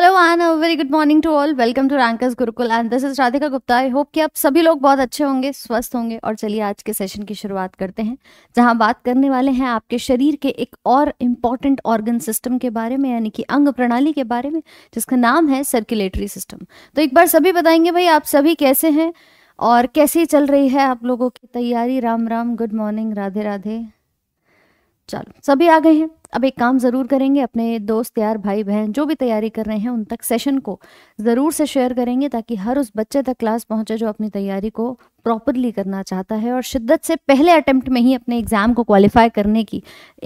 hello one very good morning to all welcome to Rankers Gurukul and this is Radhika Gupta I hope कि आप सभी लोग बहुत अच्छे होंगे स्वस्थ होंगे और चलिए आज के सेशन की शुरुआत करते हैं जहां बात करने वाले हैं आपके शरीर के एक और इम्पॉर्टेंट ऑर्गन सिस्टम के बारे में यानी कि अंग प्रणाली के बारे में जिसका नाम है सर्कुलेटरी सिस्टम तो एक बार सभी बताएंगे भाई आप सभी कैसे हैं और कैसी चल रही है आप लोगों की तैयारी राम राम गुड मॉर्निंग राधे राधे चलो सभी आ गए हैं अब एक काम ज़रूर करेंगे अपने दोस्त यार भाई बहन जो भी तैयारी कर रहे हैं उन तक सेशन को ज़रूर से शेयर करेंगे ताकि हर उस बच्चे तक क्लास पहुंचे जो अपनी तैयारी को प्रॉपरली करना चाहता है और शिद्दत से पहले अटेम्प्ट में ही अपने एग्ज़ाम को क्वालिफाई करने की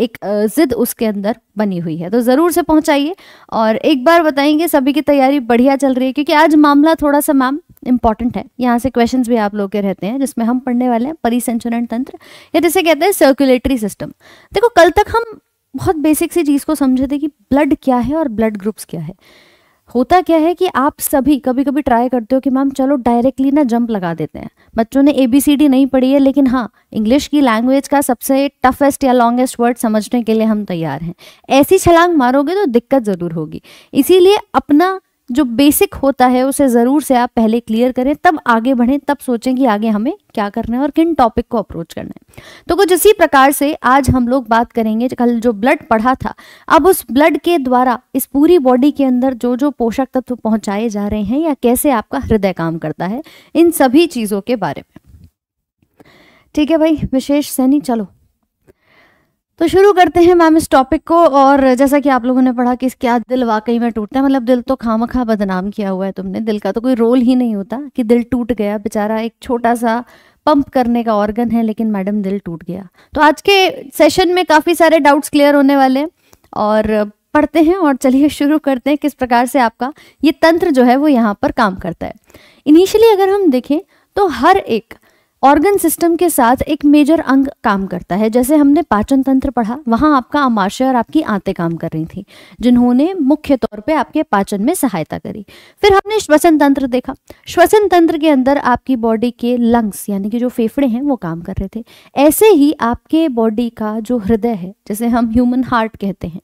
एक ज़िद उसके अंदर बनी हुई है तो ज़रूर से पहुंचाइए और एक बार बताएंगे सभी की तैयारी बढ़िया चल रही है क्योंकि आज मामला थोड़ा सा मैम इंपॉर्टेंट है यहाँ से क्वेश्चन भी आप लोग के रहते हैं जिसमें हम पढ़ने वाले हैं परिसंचरण तंत्र या जिसे कहते हैं सर्कुलेटरी सिस्टम देखो कल तक हम बहुत बेसिक सी चीज़ को समझे थे कि ब्लड क्या है और ब्लड ग्रुप्स क्या है होता क्या है कि आप सभी कभी कभी ट्राई करते हो कि मैम चलो डायरेक्टली ना जंप लगा देते हैं बच्चों ने ए बी सी डी नहीं पढ़ी है लेकिन हाँ इंग्लिश की लैंग्वेज का सबसे टफेस्ट या लॉन्गेस्ट वर्ड समझने के लिए हम तैयार हैं ऐसी छलांग मारोगे तो दिक्कत ज़रूर होगी इसीलिए अपना जो बेसिक होता है उसे ज़रूर से आप पहले क्लियर करें तब आगे बढ़ें तब सोचें कि आगे हमें क्या करना है और किन टॉपिक को अप्रोच करना है तो कुछ इसी प्रकार से आज हम लोग बात करेंगे कल जो ब्लड पढ़ा था अब उस ब्लड के द्वारा इस पूरी बॉडी के अंदर जो जो पोषक तत्व पहुंचाए जा रहे हैं या कैसे आपका हृदय काम करता है इन सभी चीज़ों के बारे में ठीक है भाई विशेष सैनी चलो तो शुरू करते हैं मैम इस टॉपिक को और जैसा कि आप लोगों ने पढ़ा कि क्या दिल वाकई में टूटता है मतलब दिल तो खाम खा बदनाम किया हुआ है तुमने दिल का तो कोई रोल ही नहीं होता कि दिल टूट गया बेचारा एक छोटा सा पंप करने का ऑर्गन है लेकिन मैडम दिल टूट गया तो आज के सेशन में काफ़ी सारे डाउट्स क्लियर होने वाले हैं और पढ़ते हैं और चलिए शुरू करते हैं किस प्रकार से आपका ये तंत्र जो है वो यहाँ पर काम करता है इनिशियली अगर हम देखें तो हर एक ऑर्गन सिस्टम के साथ एक मेजर अंग काम करता है जैसे हमने पाचन तंत्र पढ़ा वहाँ आपका अमाशय और आपकी आंतें काम कर रही थी जिन्होंने मुख्य तौर पे आपके पाचन में सहायता करी फिर हमने श्वसन तंत्र देखा श्वसन तंत्र के अंदर आपकी बॉडी के लंग्स यानी कि जो फेफड़े हैं वो काम कर रहे थे ऐसे ही आपके बॉडी का जो हृदय है जैसे हम ह्यूमन हार्ट कहते हैं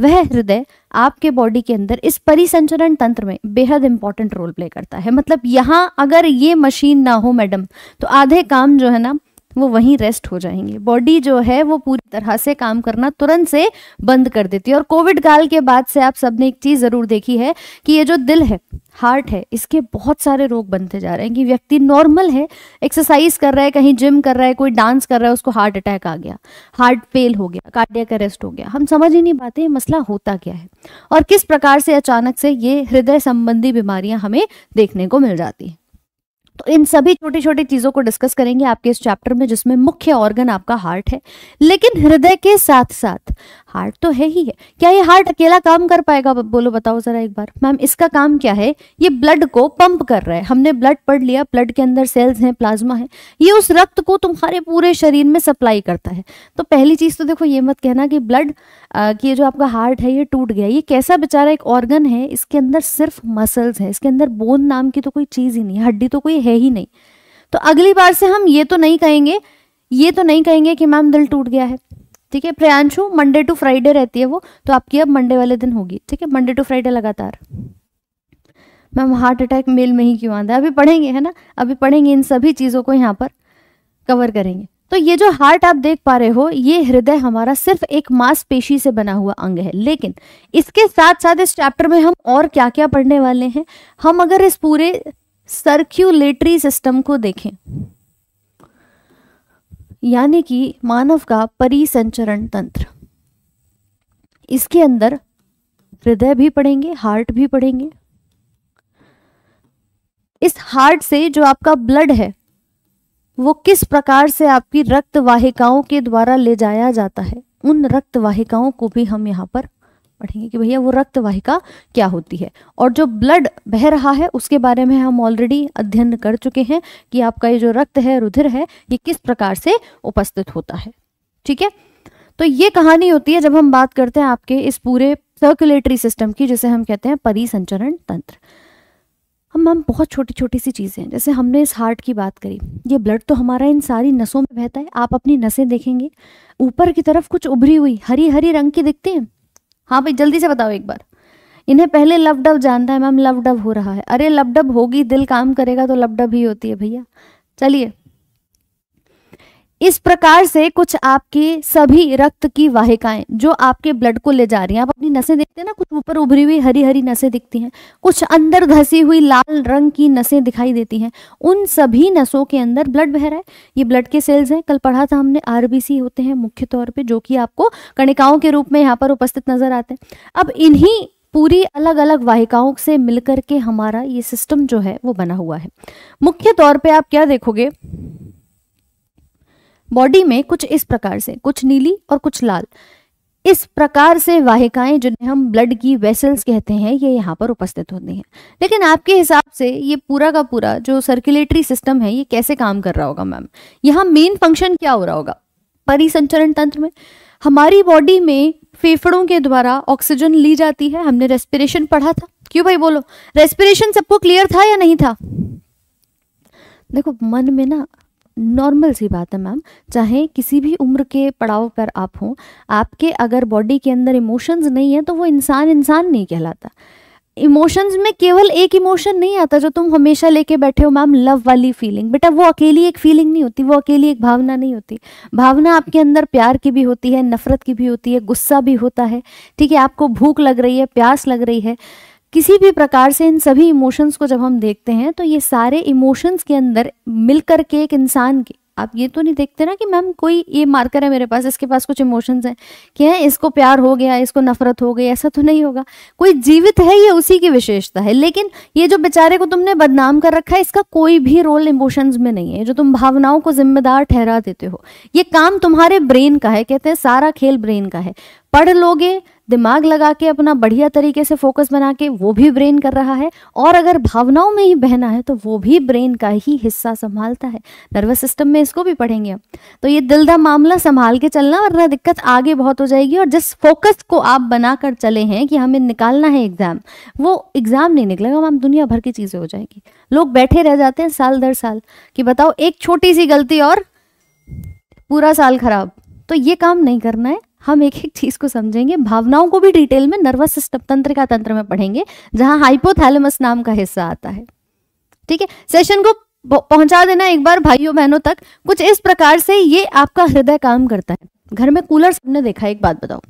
वह हृदय आपके बॉडी के अंदर इस परिसंचरण तंत्र में बेहद इंपॉर्टेंट रोल प्ले करता है मतलब यहाँ अगर ये मशीन ना हो मैडम तो आधे काम जो है ना वो वहीं रेस्ट हो जाएंगे बॉडी जो है वो पूरी तरह से काम करना तुरंत से बंद कर देती है और कोविड काल के बाद से आप सबने एक चीज़ ज़रूर देखी है कि ये जो दिल है हार्ट है इसके बहुत सारे रोग बनते जा रहे हैं कि व्यक्ति नॉर्मल है एक्सरसाइज कर रहा है कहीं जिम कर रहा है कोई डांस कर रहा है उसको हार्ट अटैक आ गया हार्ट फेल हो गया कार्डियक अरेस्ट हो गया हम समझ ही नहीं पाते मसला होता क्या है और किस प्रकार से अचानक से ये हृदय संबंधी बीमारियां हमें देखने को मिल जाती हैं तो इन सभी छोटी छोटी चीजों को डिस्कस करेंगे आपके इस चैप्टर में जिसमें मुख्य ऑर्गन आपका हार्ट है लेकिन हृदय के साथ साथ हार्ट तो है ही है क्या ये हार्ट अकेला काम कर पाएगा बोलो बताओ जरा एक बार मैम इसका काम क्या है ये ब्लड को पंप कर रहा है हमने ब्लड पढ़ लिया ब्लड के अंदर सेल्स हैं प्लाज्मा है ये उस रक्त को तुम्हारे पूरे शरीर में सप्लाई करता है तो पहली चीज तो देखो ये मत कहना कि ब्लड की जो आपका हार्ट है ये टूट गया ये कैसा बेचारा एक ऑर्गन है इसके अंदर सिर्फ मसल्स है इसके अंदर बोन नाम की तो कोई चीज ही नहीं हड्डी तो कोई है है ही नहीं तो अगली बार से हम ये तो नहीं कहेंगे ये तो नहीं कहेंगे कि मैम दिल टूट गया है ठीक है प्रियांशु मंडे टू फ्राइडे रहती है वो तो आपकी अब मंडे वाले दिन होगी ठीक है मंडे टू फ्राइडे लगातार मैम हार्ट अटैक मेल में ही क्यों आता है अभी पढ़ेंगे है ना अभी पढ़ेंगे इन सभी चीज़ों को यहाँ पर कवर करेंगे तो ये जो हार्ट आप देख पा रहे हो ये हृदय हमारा सिर्फ एक मांसपेशी से बना हुआ अंग है लेकिन इसके साथ साथ इस चैप्टर में हम और क्या क्या पढ़ने वाले हैं हम अगर इस पूरे सर्क्यूलेटरी सिस्टम को देखें यानी कि मानव का परिसंचरण तंत्र इसके अंदर हृदय भी पढ़ेंगे हार्ट भी पढ़ेंगे इस हार्ट से जो आपका ब्लड है वो किस प्रकार से आपकी रक्त वाहिकाओं के द्वारा ले जाया जाता है उन रक्त वाहिकाओं को भी हम यहां पर पढ़ेंगे कि भैया वो रक्त वाहिका क्या होती है और जो ब्लड बह रहा है उसके बारे में हम ऑलरेडी अध्ययन कर चुके हैं कि आपका ये जो रक्त है रुधिर है ये किस प्रकार से उपस्थित होता है ठीक है तो ये कहानी होती है जब हम बात करते हैं आपके इस पूरे सर्कुलेटरी सिस्टम की जिसे हम कहते हैं परिसंचरण तंत्र हम हम बहुत छोटी छोटी सी चीज़ें हैं जैसे हमने इस हार्ट की बात करी ये ब्लड तो हमारा इन सारी नसों में बहता है आप अपनी नसें देखेंगे ऊपर की तरफ कुछ उभरी हुई हरी हरी रंग की दिखती हैं हाँ भाई जल्दी से बताओ एक बार इन्हें पहले लव डब जानता है मैम लव डब हो रहा है अरे लव डब होगी दिल काम करेगा तो लव डब ही होती है भैया चलिए इस प्रकार से कुछ आपकी सभी रक्त की वाहिकाएं जो आपके ब्लड को ले जा रही हैं आप अपनी नसें देखते हैं ना कुछ ऊपर उभरी हुई हरी हरी नसें दिखती हैं कुछ अंदर घसी हुई लाल रंग की नसें दिखाई देती हैं उन सभी नसों के अंदर ब्लड बह रहा है ये ब्लड के सेल्स हैं कल पढ़ा था हमने आर होते हैं मुख्य तौर पर जो कि आपको कणिकाओं के रूप में यहाँ पर उपस्थित नजर आते हैं अब इन्हीं पूरी अलग अलग वाहिकाओं से मिलकर के हमारा ये सिस्टम जो है वो बना हुआ है मुख्य तौर पर आप क्या देखोगे बॉडी में कुछ इस प्रकार से कुछ नीली और कुछ लाल इस प्रकार से वाहिकाएं जिन्हें हम ब्लड की वेसल्स कहते हैं ये यहाँ पर उपस्थित होती हैं लेकिन आपके हिसाब से ये पूरा का पूरा जो सर्कुलेटरी सिस्टम है ये कैसे काम कर रहा होगा मैम यहाँ मेन फंक्शन क्या हो रहा होगा परिसंचरण तंत्र में हमारी बॉडी में फेफड़ों के द्वारा ऑक्सीजन ली जाती है हमने रेस्पिरेशन पढ़ा था क्यों भाई बोलो रेस्पिरेशन सबको क्लियर था या नहीं था देखो मन में ना नॉर्मल सी बात है मैम चाहे किसी भी उम्र के पड़ाव पर आप हों आपके अगर बॉडी के अंदर इमोशंस नहीं है तो वो इंसान इंसान नहीं कहलाता इमोशंस में केवल एक इमोशन नहीं आता जो तुम हमेशा लेके बैठे हो मैम लव वाली फीलिंग बेटा वो अकेली एक फीलिंग नहीं होती वो अकेली एक भावना नहीं होती भावना आपके अंदर प्यार की भी होती है नफरत की भी होती है गुस्सा भी होता है ठीक है आपको भूख लग रही है प्यास लग रही है किसी भी प्रकार से इन सभी इमोशंस को जब हम देखते हैं तो ये सारे इमोशंस के अंदर मिलकर के एक इंसान के आप ये तो नहीं देखते ना कि मैम कोई ये मार्कर है मेरे पास इसके पास कुछ इमोशंस हैं कि है इसको प्यार हो गया इसको नफरत हो गई ऐसा तो नहीं होगा कोई जीवित है ये उसी की विशेषता है लेकिन ये जो बेचारे को तुमने बदनाम कर रखा है इसका कोई भी रोल इमोशंस में नहीं है जो तुम भावनाओं को जिम्मेदार ठहरा देते हो ये काम तुम्हारे ब्रेन का है कहते हैं सारा खेल ब्रेन का है पढ़ लोगे दिमाग लगा के अपना बढ़िया तरीके से फोकस बना के वो भी ब्रेन कर रहा है और अगर भावनाओं में ही बहना है तो वो भी ब्रेन का ही हिस्सा संभालता है नर्वस सिस्टम में इसको भी पढ़ेंगे हम तो ये दिल का मामला संभाल के चलना वरना दिक्कत आगे बहुत हो जाएगी और जिस फोकस को आप बनाकर चले हैं कि हमें निकालना है एग्जाम वो एग्जाम नहीं निकलेगा मैम दुनिया भर की चीज़ें हो जाएगी लोग बैठे रह जाते हैं साल दर साल कि बताओ एक छोटी सी गलती और पूरा साल खराब तो ये काम नहीं करना है हम एक एक चीज को समझेंगे भावनाओं को भी डिटेल में नर्वस सिस्टम तंत्र का तंत्र में पढ़ेंगे जहां हाइपोथैलेमस नाम का हिस्सा आता है ठीक है सेशन को पहुंचा देना एक बार भाइयों बहनों तक कुछ इस प्रकार से ये आपका हृदय काम करता है घर में कूलर सबने देखा एक बात बताओ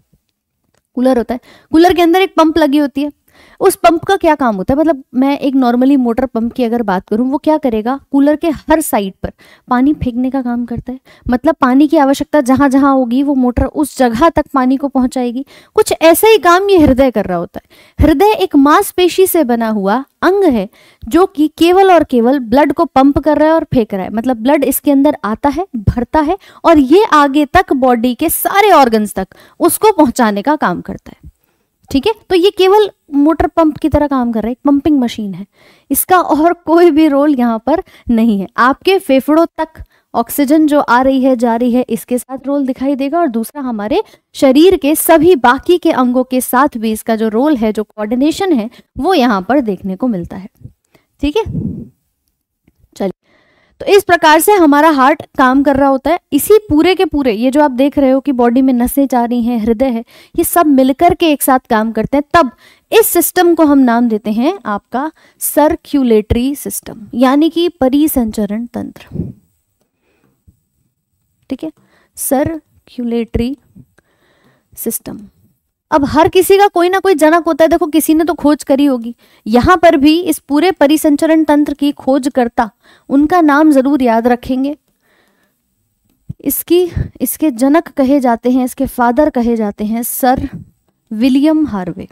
कूलर होता है कूलर के अंदर एक पंप लगी होती है उस पंप का क्या काम होता है मतलब मैं एक नॉर्मली मोटर पंप की अगर बात करूं वो क्या करेगा कूलर के हर साइड पर पानी फेंकने का काम करता है मतलब पानी की आवश्यकता जहां जहां होगी वो मोटर उस जगह तक पानी को पहुंचाएगी कुछ ऐसा ही काम ये हृदय कर रहा होता है हृदय एक मांसपेशी से बना हुआ अंग है जो कि केवल और केवल ब्लड को पंप कर रहा है और फेंक रहा है मतलब ब्लड इसके अंदर आता है भरता है और ये आगे तक बॉडी के सारे ऑर्गन्स तक उसको पहुंचाने का काम करता है ठीक है तो ये केवल मोटर पंप की तरह काम कर रहा है पंपिंग मशीन है इसका और कोई भी रोल यहाँ पर नहीं है आपके फेफड़ों तक ऑक्सीजन जो आ रही है जा रही है इसके साथ रोल दिखाई देगा और दूसरा हमारे शरीर के सभी बाकी के अंगों के साथ भी इसका जो रोल है जो कोऑर्डिनेशन है वो यहाँ पर देखने को मिलता है ठीक है तो इस प्रकार से हमारा हार्ट काम कर रहा होता है इसी पूरे के पूरे ये जो आप देख रहे हो कि बॉडी में नसें जा रही हैं हृदय है ये सब मिलकर के एक साथ काम करते हैं तब इस सिस्टम को हम नाम देते हैं आपका सर्क्यूलेटरी सिस्टम यानी कि परिसंचरण तंत्र ठीक है सर्क्यूलेटरी सिस्टम अब हर किसी का कोई ना कोई जनक होता है देखो किसी ने तो खोज करी होगी यहाँ पर भी इस पूरे परिसंचरण तंत्र की खोज करता उनका नाम जरूर याद रखेंगे इसकी इसके जनक कहे जाते हैं इसके फादर कहे जाते हैं सर विलियम हार्वे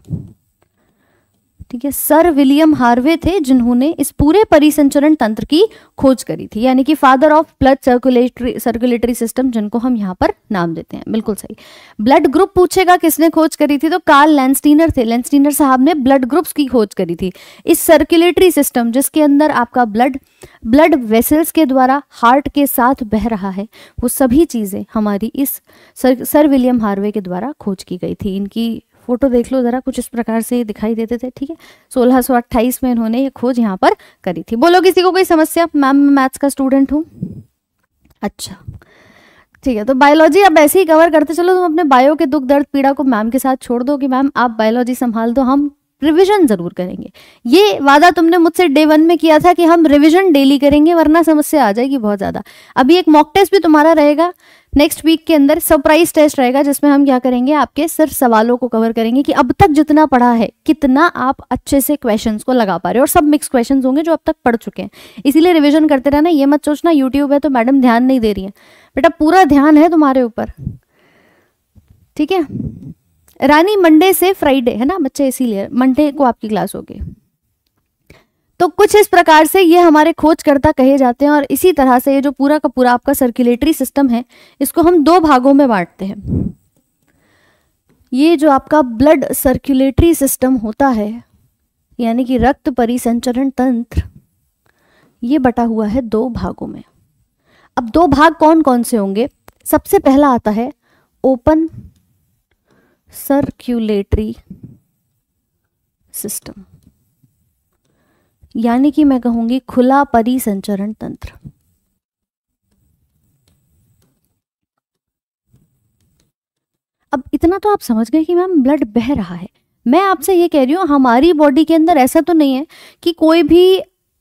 ठीक है सर विलियम हार्वे थे जिन्होंने इस पूरे परिसंचरण तंत्र की खोज करी थी यानी कि father of blood circulatory circulatory system जिनको हम यहाँ पर नाम देते हैं बिल्कुल सही ब्लड ग्रुप पूछेगा किसने खोज करी थी तो कार्ल लैंस्टीनर थे लैंस्टीनर साहब ने ब्लड ग्रुप्स की खोज करी थी इस सर्कुलेटरी सिस्टम जिसके अंदर आपका ब्लड ब्लड वेसल्स के द्वारा हार्ट के साथ बह रहा है वो सभी चीज़ें हमारी इस सर, सर विलियम हार्वे के द्वारा खोज की गई थी इनकी फोटो देख लो ज़रा कुछ इस प्रकार से दिखाई देते थे ठीक है सोलह सो अट्ठाईस में इन्होंने ये खोज यहाँ पर करी थी बोलो किसी को कोई समस्या मैम मैं मैथ्स का स्टूडेंट हूँ अच्छा ठीक है तो बायोलॉजी आप ऐसे ही कवर करते चलो तुम अपने बायो के दुख दर्द पीड़ा को मैम के साथ छोड़ दो कि मैम आप बायोलॉजी संभाल दो हम रिविजन जरूर करेंगे ये वादा तुमने मुझसे डे वन में किया था कि हम रिविजन डेली करेंगे वरना समस्या आ जाएगी बहुत ज़्यादा अभी एक मॉक टेस्ट भी तुम्हारा रहेगा नेक्स्ट वीक के अंदर सरप्राइज टेस्ट रहेगा जिसमें हम क्या करेंगे आपके सिर्फ सवालों को कवर करेंगे कि अब तक जितना पढ़ा है कितना आप अच्छे से क्वेश्चन को लगा पा रहे हो और सब मिक्स क्वेश्चन होंगे जो अब तक पढ़ चुके हैं इसीलिए रिविजन करते रहना ये मत सोचना यूट्यूब है तो मैडम ध्यान नहीं दे रही है बेटा पूरा ध्यान है तुम्हारे ऊपर ठीक है रानी मंडे से फ्राइडे है ना बच्चे इसीलिए मंडे को आपकी क्लास होगी तो कुछ इस प्रकार से ये हमारे खोजकर्ता कहे जाते हैं और इसी तरह से ये जो पूरा का पूरा आपका सर्कुलेटरी सिस्टम है इसको हम दो भागों में बांटते हैं ये जो आपका ब्लड सर्कुलेटरी सिस्टम होता है यानी कि रक्त परिसंचरण तंत्र ये बटा हुआ है दो भागों में अब दो भाग कौन कौन से होंगे सबसे पहला आता है ओपन सर्क्यूलेटरी सिस्टम यानी कि मैं कहूंगी खुला परिसंचरण तंत्र अब इतना तो आप समझ गए कि मैम ब्लड बह रहा है मैं आपसे ये कह रही हूँ हमारी बॉडी के अंदर ऐसा तो नहीं है कि कोई भी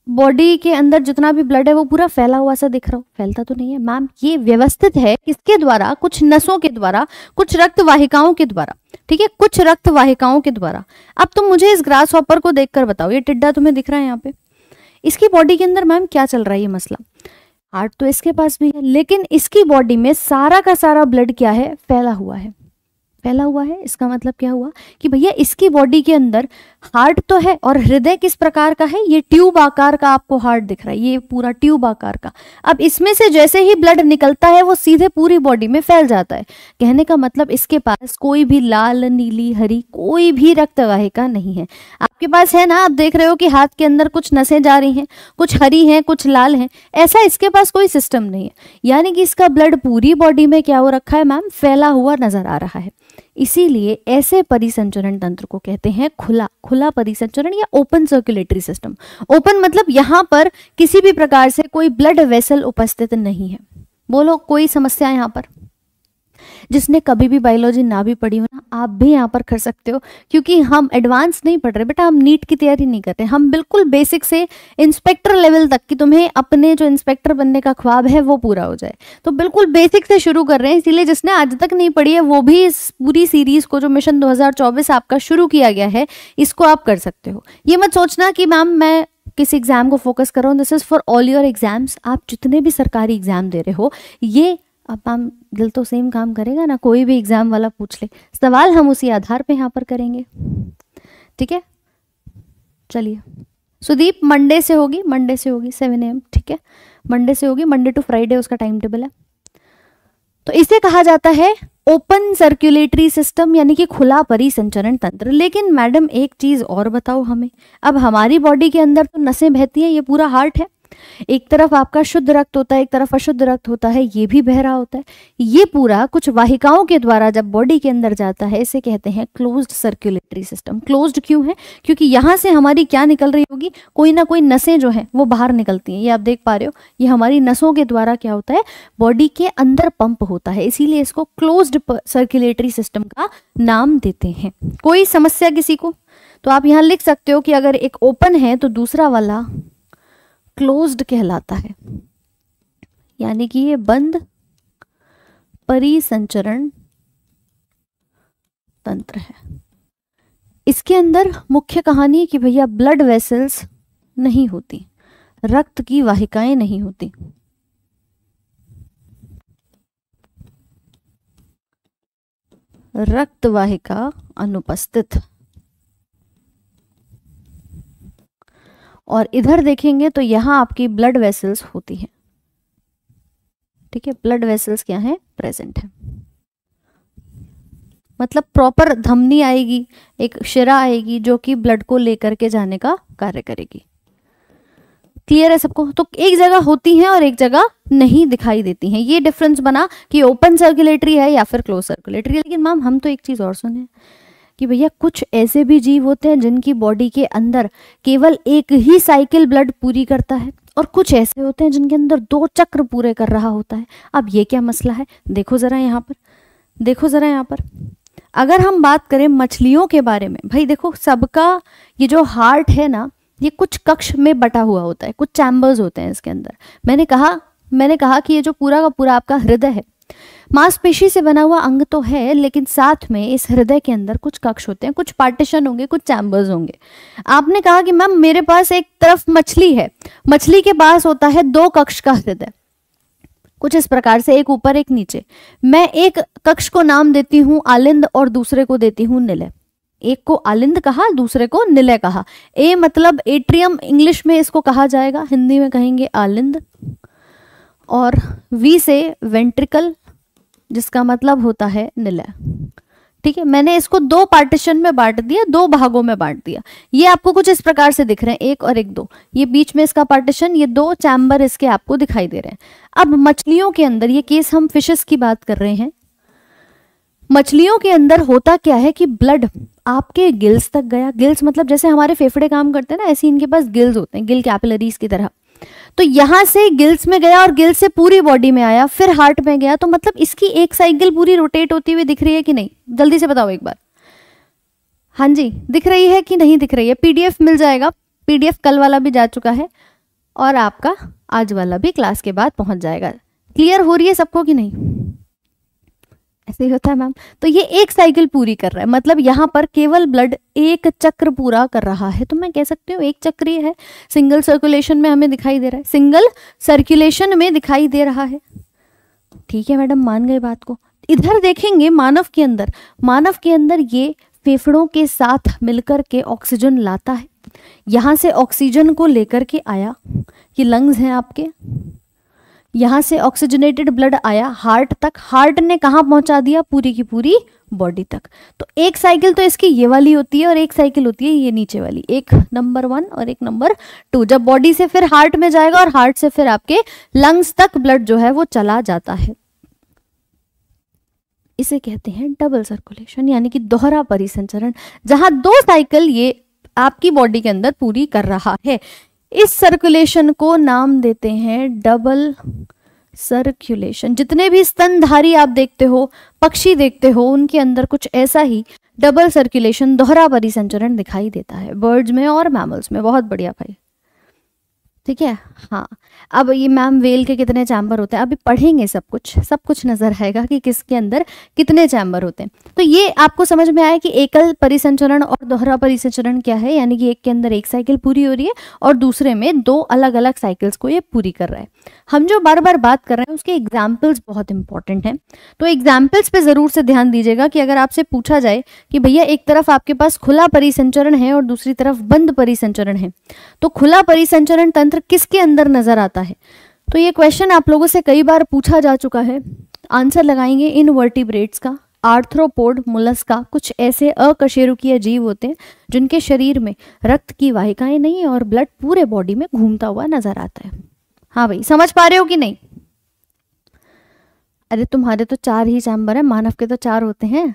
बॉडी के अंदर जितना भी ब्लड है वो पूरा फैला हुआ सा दिख रहा हो फैलता तो नहीं है मैम ये व्यवस्थित है किसके द्वारा कुछ नसों के द्वारा कुछ रक्त वाहिकाओं के द्वारा ठीक है कुछ रक्त वाहिकाओं के द्वारा अब तुम मुझे इस ग्रास हॉपर को देखकर बताओ ये टिड्डा तुम्हें दिख रहा है यहाँ पे इसकी बॉडी के अंदर मैम क्या चल रहा है ये मसला हार्ट तो इसके पास भी है लेकिन इसकी बॉडी में सारा का सारा ब्लड क्या है फैला हुआ है फैला हुआ है इसका मतलब क्या हुआ कि भैया इसकी बॉडी के अंदर हार्ट तो है और हृदय किस प्रकार का है ये ट्यूब आकार का आपको हार्ट दिख रहा है ये पूरा ट्यूब आकार का अब इसमें से जैसे ही ब्लड निकलता है वो सीधे पूरी बॉडी में फैल जाता है कहने का मतलब इसके पास कोई भी लाल नीली हरी कोई भी रक्तवाहिका नहीं है आपके पास है ना आप देख रहे हो कि हाथ के अंदर कुछ नसें जा रही हैं कुछ हरी हैं कुछ लाल हैं ऐसा इसके पास कोई सिस्टम नहीं है यानी कि इसका ब्लड पूरी बॉडी में क्या हो रखा है मैम फैला हुआ नजर आ रहा है इसीलिए ऐसे परिसंचरण तंत्र को कहते हैं खुला खुला परिसंचरण या ओपन सर्कुलेटरी सिस्टम ओपन मतलब यहां पर किसी भी प्रकार से कोई ब्लड वेसल उपस्थित नहीं है बोलो कोई समस्या यहां पर जिसने कभी भी बायोलॉजी ना भी पढ़ी हो ना आप भी यहाँ पर कर सकते हो क्योंकि हम एडवांस नहीं पढ़ रहे बेटा हम नीट की तैयारी नहीं करते हम बिल्कुल बेसिक से इंस्पेक्टर लेवल तक कि तुम्हें अपने जो इंस्पेक्टर बनने का ख्वाब है वो पूरा हो जाए तो बिल्कुल बेसिक से शुरू कर रहे हैं इसीलिए जिसने आज तक नहीं पढ़ी है वो भी इस पूरी सीरीज को जो मिशन दो आपका शुरू किया गया है इसको आप कर सकते हो ये मत सोचना कि मैम मैं किस एग्जाम को फोकस कर रहा हूँ this is for all your exams आप जितने भी सरकारी एग्जाम दे रहे हो ये अब दिल तो सेम काम करेगा ना कोई भी एग्ज़ाम वाला पूछ ले सवाल हम उसी आधार पे यहाँ पर करेंगे ठीक है चलिए सुदीप मंडे से होगी मंडे से होगी सेवन एम ठीक है मंडे से होगी मंडे टू फ्राइडे उसका टाइम टेबल है तो इसे कहा जाता है ओपन सर्कुलेटरी सिस्टम यानी कि खुला परिसंचरण तंत्र लेकिन मैडम एक चीज़ और बताओ हमें अब हमारी बॉडी के अंदर तो नसें बहती हैं ये पूरा हार्ट है एक तरफ आपका शुद्ध रक्त होता है एक तरफ अशुद्ध रक्त होता है ये भी बहरा होता है ये पूरा कुछ वाहिकाओं के द्वारा जब बॉडी के अंदर जाता है इसे कहते हैं क्लोज सर्क्यूलेटरी सिस्टम क्लोज्ड क्यों है क्योंकि यहां से हमारी क्या निकल रही होगी कोई ना कोई नसें जो है वो बाहर निकलती हैं ये आप देख पा रहे हो ये हमारी नसों के द्वारा क्या होता है बॉडी के अंदर पंप होता है इसीलिए इसको क्लोज सर्क्यूलेटरी सिस्टम का नाम देते हैं कोई समस्या किसी को तो आप यहां लिख सकते हो कि अगर एक ओपन है तो दूसरा वाला क्लोज्ड कहलाता है यानी कि ये बंद परिसंचरण तंत्र है इसके अंदर मुख्य कहानी कि भैया ब्लड वेसल्स नहीं होती रक्त की वाहिकाएं नहीं होती रक्त वाहिका अनुपस्थित और इधर देखेंगे तो यहाँ आपकी ब्लड वेसल्स होती हैं ठीक है ब्लड वेसल्स क्या है प्रेजेंट है मतलब प्रॉपर धमनी आएगी एक शिरा आएगी जो कि ब्लड को लेकर के जाने का कार्य करेगी क्लियर है सबको तो एक जगह होती हैं और एक जगह नहीं दिखाई देती हैं ये डिफरेंस बना कि ओपन सर्कुलेटरी है या फिर क्लोज सर्कुलेटरी लेकिन मैम हम तो एक चीज़ और सुने कि भैया कुछ ऐसे भी जीव होते हैं जिनकी बॉडी के अंदर केवल एक ही साइकिल ब्लड पूरी करता है और कुछ ऐसे होते हैं जिनके अंदर दो चक्र पूरे कर रहा होता है अब ये क्या मसला है देखो ज़रा यहाँ पर देखो ज़रा यहाँ पर अगर हम बात करें मछलियों के बारे में भाई देखो सबका ये जो हार्ट है ना ये कुछ कक्ष में बटा हुआ होता है कुछ चैम्बर्स होते हैं इसके अंदर मैंने कहा मैंने कहा कि ये जो पूरा का पूरा आपका हृदय है मांसपेशी से बना हुआ अंग तो है लेकिन साथ में इस हृदय के अंदर कुछ कक्ष होते हैं कुछ पार्टीशन होंगे कुछ चैम्बर्स होंगे आपने कहा कि मैम मेरे पास एक तरफ मछली है मछली के पास होता है दो कक्ष का हृदय कुछ इस प्रकार से एक ऊपर एक नीचे मैं एक कक्ष को नाम देती हूं आलिंद और दूसरे को देती हूं निलय एक को आलिंद कहा दूसरे को निलय कहा ए मतलब एट्रियम इंग्लिश में इसको कहा जाएगा हिंदी में कहेंगे आलिंद और वी से वेंट्रिकल जिसका मतलब होता है निलय ठीक है मैंने इसको दो पार्टीशन में बांट दिया दो भागों में बांट दिया ये आपको कुछ इस प्रकार से दिख रहे हैं एक और एक दो ये बीच में इसका पार्टीशन ये दो चैम्बर इसके आपको दिखाई दे रहे हैं अब मछलियों के अंदर ये केस हम फिशेस की बात कर रहे हैं मछलियों के अंदर होता क्या है कि ब्लड आपके गिल्स तक गया गिल्स मतलब जैसे हमारे फेफड़े काम करते हैं ना ऐसे इनके पास गिल्स होते हैं गिल कैपिलरीज की तरह तो यहाँ से गिल्स में गया और गिल्स से पूरी बॉडी में आया फिर हार्ट में गया तो मतलब इसकी एक साइकिल पूरी रोटेट होती हुई दिख रही है कि नहीं जल्दी से बताओ एक बार हाँ जी दिख रही है कि नहीं दिख रही है पीडीएफ मिल जाएगा पीडीएफ कल वाला भी जा चुका है और आपका आज वाला भी क्लास के बाद पहुंच जाएगा क्लियर हो रही है सबको कि नहीं ऐसे ही होता है मैम तो ये एक साइकिल पूरी कर रहा है मतलब यहाँ पर केवल ब्लड एक चक्र पूरा कर रहा है तो मैं कह सकती हूँ एक चक्र ही है सिंगल सर्कुलेशन में हमें दिखाई दे रहा है सिंगल सर्कुलेशन में दिखाई दे रहा है ठीक है मैडम मान गए बात को इधर देखेंगे मानव के अंदर मानव के अंदर ये फेफड़ों के साथ मिलकर के ऑक्सीजन लाता है यहाँ से ऑक्सीजन को लेकर के आया ये लंग्स हैं आपके यहां से ऑक्सीजनेटेड ब्लड आया हार्ट तक हार्ट ने कहा पहुंचा दिया पूरी की पूरी बॉडी तक तो एक साइकिल तो इसकी ये वाली होती है और एक साइकिल होती है ये नीचे वाली एक नंबर वन और एक नंबर टू जब बॉडी से फिर हार्ट में जाएगा और हार्ट से फिर आपके लंग्स तक ब्लड जो है वो चला जाता है इसे कहते हैं डबल सर्कुलेशन यानी कि दोहरा परिसंचरण जहां दो साइकिल ये आपकी बॉडी के अंदर पूरी कर रहा है इस सर्कुलेशन को नाम देते हैं डबल सर्कुलेशन जितने भी स्तनधारी आप देखते हो पक्षी देखते हो उनके अंदर कुछ ऐसा ही डबल सर्कुलेशन दोहरा परिसंचरण दिखाई देता है बर्ड्स में और मैमल्स में बहुत बढ़िया भाई ठीक है हाँ अब ये मैम वेल के कितने चैम्बर होते हैं अभी पढ़ेंगे सब कुछ सब कुछ नजर आएगा कि किसके अंदर कितने चैम्बर होते हैं तो ये आपको समझ में आया कि एकल परिसंचरण और दोहरा परिसंचरण क्या है यानी कि एक के अंदर एक साइकिल पूरी हो रही है और दूसरे में दो अलग अलग साइकिल्स को ये पूरी कर रहा है हम जो बार बार बात कर रहे हैं उसके एग्जाम्पल्स बहुत इंपॉर्टेंट हैं तो एग्जाम्पल्स पे जरूर से ध्यान दीजिएगा कि अगर आपसे पूछा जाए कि भैया एक तरफ आपके पास खुला परिसंचरण है और दूसरी तरफ बंद परिसंचरण है तो खुला परिसंचरण तंत्र किसके अंदर नजर आता है तो ये क्वेश्चन आप लोगों से कई बार पूछा जा चुका है आंसर लगाएंगे इन वर्टिब्रेट्स का आर्थ्रोपोड मुलस्का कुछ ऐसे अकशेरुकीय जीव होते हैं जिनके शरीर में रक्त की वाहिकाएं नहीं और ब्लड पूरे बॉडी में घूमता हुआ नजर आता है हाँ भाई समझ पा रहे हो कि नहीं अरे तुम्हारे तो चार ही चैम्बर है मानव के तो चार होते हैं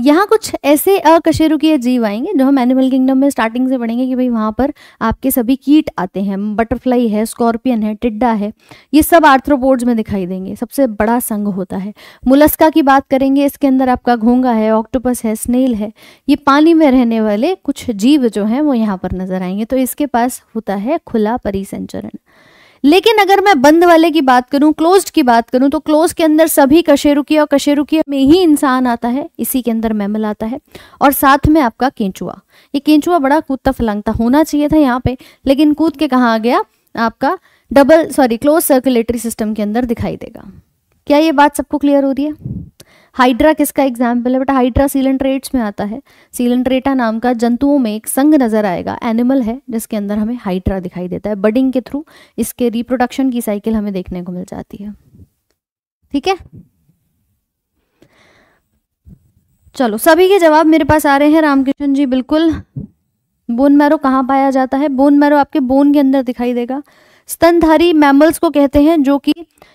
यहाँ कुछ ऐसे अकशेरुकीय जीव आएंगे जो हम एनिमल किंगडम में स्टार्टिंग से पढ़ेंगे कि भाई वहाँ पर आपके सभी कीट आते हैं बटरफ्लाई है स्कॉर्पियन है टिड्डा है ये सब आर्थ्रोपोड्स में दिखाई देंगे सबसे बड़ा संघ होता है मुलस्का की बात करेंगे इसके अंदर आपका घोंगा है ऑक्टोपस है स्नेल है ये पानी में रहने वाले कुछ जीव जो हैं वो यहाँ पर नजर आएंगे तो इसके पास होता है खुला परिसंचरण लेकिन अगर मैं बंद वाले की बात करूं क्लोज्ड की बात करूं तो क्लोज के अंदर सभी कशेरुकी और कशेरुकी में ही इंसान आता है इसी के अंदर मैमल आता है और साथ में आपका केंचुआ ये केंचुआ बड़ा कूदता फलंगता होना चाहिए था यहाँ पे लेकिन कूद के कहा आ गया आपका double sorry close circulatory system के अंदर दिखाई देगा क्या ये बात सबको क्लियर हो रही है हाइड्रा किसका एग्जाम्पल है बट हाइड्रा सीलेंट्रेट्स में आता है सीलेंट्रेटा नाम का जंतुओं में एक संघ नजर आएगा एनिमल है जिसके अंदर हमें हाइड्रा दिखाई देता है बडिंग के थ्रू इसके रिप्रोडक्शन की साइकिल हमें देखने को मिल जाती है ठीक है चलो सभी के जवाब मेरे पास आ रहे हैं रामकृष्ण जी बिल्कुल बोन मैरो कहाँ पाया जाता है बोन मैरो आपके बोन के अंदर दिखाई देगा स्तनधारी मैमल्स को कहते हैं जो कि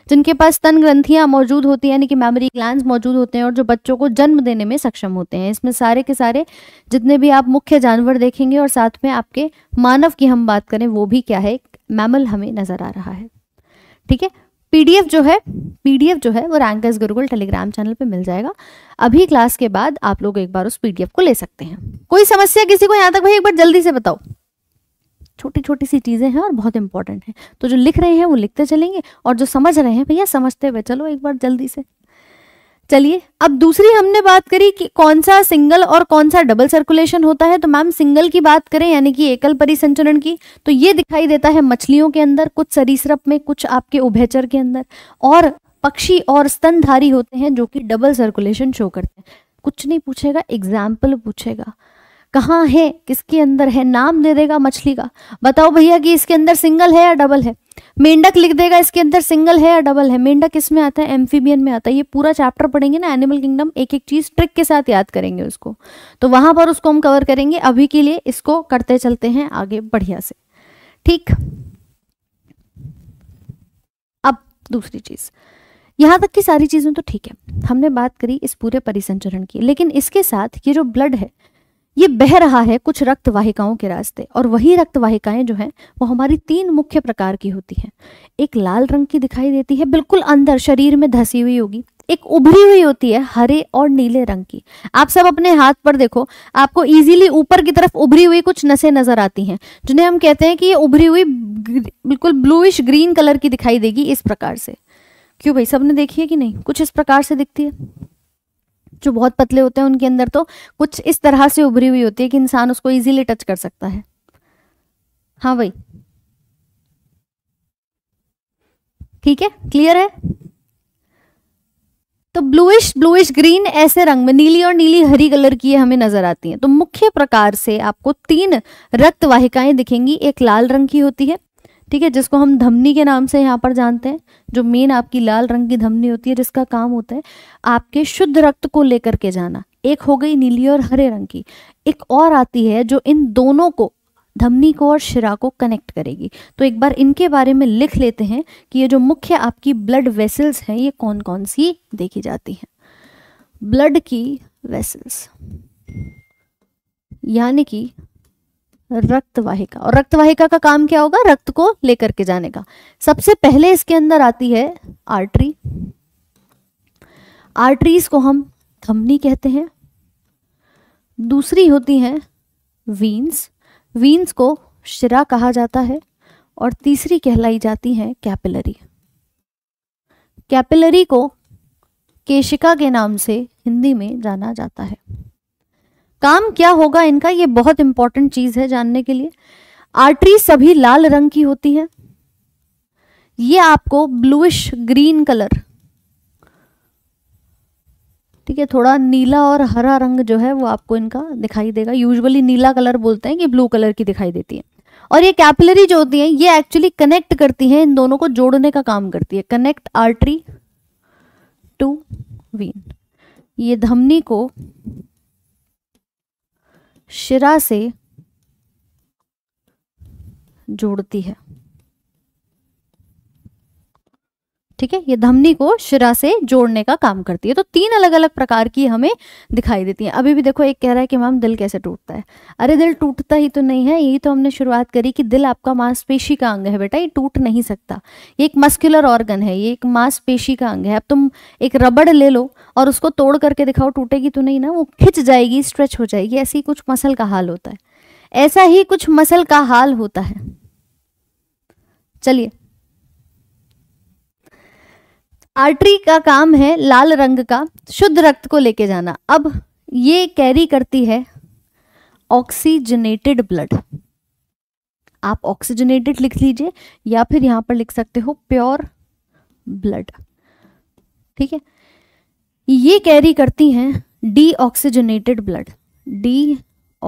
जिनके पास स्तन ग्रंथियां मौजूद होती हैं यानी कि मेमोरी ग्लैंड मौजूद होते हैं और जो बच्चों को जन्म देने में सक्षम होते हैं इसमें सारे के सारे जितने भी आप मुख्य जानवर देखेंगे और साथ में आपके मानव की हम बात करें वो भी क्या है मैमल हमें नजर आ रहा है ठीक है पीडीएफ जो है पीडीएफ जो है वो रैंकर्स गुरुगुल टेलीग्राम चैनल पे मिल जाएगा अभी क्लास के बाद आप लोग एक बार उस पीडीएफ को ले सकते हैं कोई समस्या किसी को यहाँ तक भाई एक बार जल्दी से बताओ छोटी छोटी सी चीज़ें हैं और बहुत इंपॉर्टेंट हैं तो जो लिख रहे हैं वो लिखते चलेंगे और जो समझ रहे हैं भैया समझते हुए चलो एक बार जल्दी से चलिए अब दूसरी हमने बात करी कि कौन सा सिंगल और कौन सा डबल सर्कुलेशन होता है तो मैम सिंगल की बात करें यानी कि एकल परिसंचरण की तो ये दिखाई देता है मछलियों के अंदर कुछ सरीसृप में कुछ आपके उभयचर के अंदर और पक्षी और स्तनधारी होते हैं जो कि डबल सर्कुलेशन शो करते हैं कुछ नहीं पूछेगा एग्जाम्पल पूछेगा कहाँ है किसके अंदर है नाम दे देगा मछली का बताओ भैया कि इसके अंदर सिंगल है या डबल है मेंढक लिख देगा इसके अंदर सिंगल है या डबल है मेंढक इसमें आता है एम्फीबियन में आता है ये पूरा चैप्टर पढ़ेंगे ना एनिमल किंगडम एक एक चीज ट्रिक के साथ याद करेंगे उसको तो वहां पर उसको हम कवर करेंगे अभी के लिए इसको करते चलते हैं आगे बढ़िया से ठीक अब दूसरी चीज यहां तक की सारी चीज़ें तो ठीक है हमने बात करी इस पूरे परिसंचरण की लेकिन इसके साथ ये जो ब्लड है ये बह रहा है कुछ रक्त वाहिकाओं के रास्ते और वही रक्त वाहिकाएं जो हैं वो हमारी तीन मुख्य प्रकार की होती हैं एक लाल रंग की दिखाई देती है बिल्कुल अंदर शरीर में धसी हुई होगी एक उभरी हुई होती है हरे और नीले रंग की आप सब अपने हाथ पर देखो आपको इजीली ऊपर की तरफ उभरी हुई कुछ नसें नजर आती हैं जिन्हें हम कहते हैं कि ये उभरी हुई बिल्कुल ब्लूइश ग्रीन कलर की दिखाई देगी इस प्रकार से क्यों भाई सबने देखी है कि नहीं कुछ इस प्रकार से दिखती है जो बहुत पतले होते हैं उनके अंदर तो कुछ इस तरह से उभरी हुई होती है कि इंसान उसको इजीली टच कर सकता है हाँ भाई ठीक है क्लियर है तो ब्लूइश ब्लूइश ग्रीन ऐसे रंग में नीली और नीली हरी कलर की हमें नजर आती हैं तो मुख्य प्रकार से आपको तीन रक्त वाहिकाएं दिखेंगी एक लाल रंग की होती है ठीक है जिसको हम धमनी के नाम से यहाँ पर जानते हैं जो मेन आपकी लाल रंग की धमनी होती है जिसका काम होता है आपके शुद्ध रक्त को लेकर के जाना एक हो गई नीली और हरे रंग की एक और आती है जो इन दोनों को धमनी को और शिरा को कनेक्ट करेगी तो एक बार इनके बारे में लिख लेते हैं कि ये जो मुख्य आपकी ब्लड वेसल्स हैं ये कौन कौन सी देखी जाती हैं ब्लड की वेसल्स यानी कि रक्तवाहिका और रक्तवाहिका का काम क्या होगा रक्त को लेकर के जाने का सबसे पहले इसके अंदर आती है आर्टरी आर्टरीज को हम धमनी कहते हैं दूसरी होती है वीन्स वीन्स को शिरा कहा जाता है और तीसरी कहलाई जाती है कैपिलरी कैपिलरी को केशिका के नाम से हिंदी में जाना जाता है काम क्या होगा इनका ये बहुत इंपॉर्टेंट चीज है जानने के लिए आर्टरी सभी लाल रंग की होती है ये आपको ब्लूइश ग्रीन कलर ठीक है थोड़ा नीला और हरा रंग जो है वो आपको इनका दिखाई देगा यूजुअली नीला कलर बोलते हैं कि ब्लू कलर की दिखाई देती है और ये कैपिलरी जो होती है ये एक्चुअली कनेक्ट करती है इन दोनों को जोड़ने का काम करती है कनेक्ट आर्टरी टू वीन ये धमनी को शिरा से जोड़ती है ठीक है ये धमनी को शिरा से जोड़ने का काम करती है तो तीन अलग अलग प्रकार की हमें दिखाई देती हैं अभी भी देखो एक कह रहा है कि मैम दिल कैसे टूटता है अरे दिल टूटता ही तो नहीं है यही तो हमने शुरुआत करी कि दिल आपका मांसपेशी का अंग है बेटा ये टूट नहीं सकता ये एक मस्कुलर ऑर्गन है ये एक मांसपेशी का अंग है अब तुम एक रबड़ ले लो और उसको तोड़ करके दिखाओ टूटेगी तो नहीं ना वो खिंच जाएगी स्ट्रेच हो जाएगी ऐसी कुछ मसल का हाल होता है ऐसा ही कुछ मसल का हाल होता है चलिए आर्टरी का काम है लाल रंग का शुद्ध रक्त को लेके जाना अब ये कैरी करती है ऑक्सीजनेटेड ब्लड आप ऑक्सीजनेटेड लिख लीजिए या फिर यहां पर लिख सकते हो प्योर ब्लड ठीक है ये कैरी करती हैं deoxygenated blood 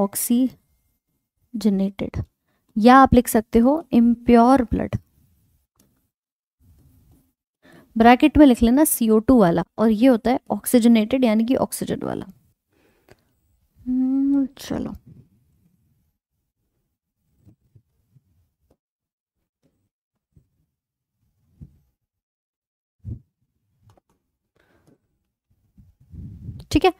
deoxygenated या आप लिख सकते हो इम्प्योर ब्लड ब्रैकेट में लिख लेना सीओ टू वाला और ये होता है ऑक्सीजनेटेड यानी कि ऑक्सीजन वाला हम्म, चलो ठीक है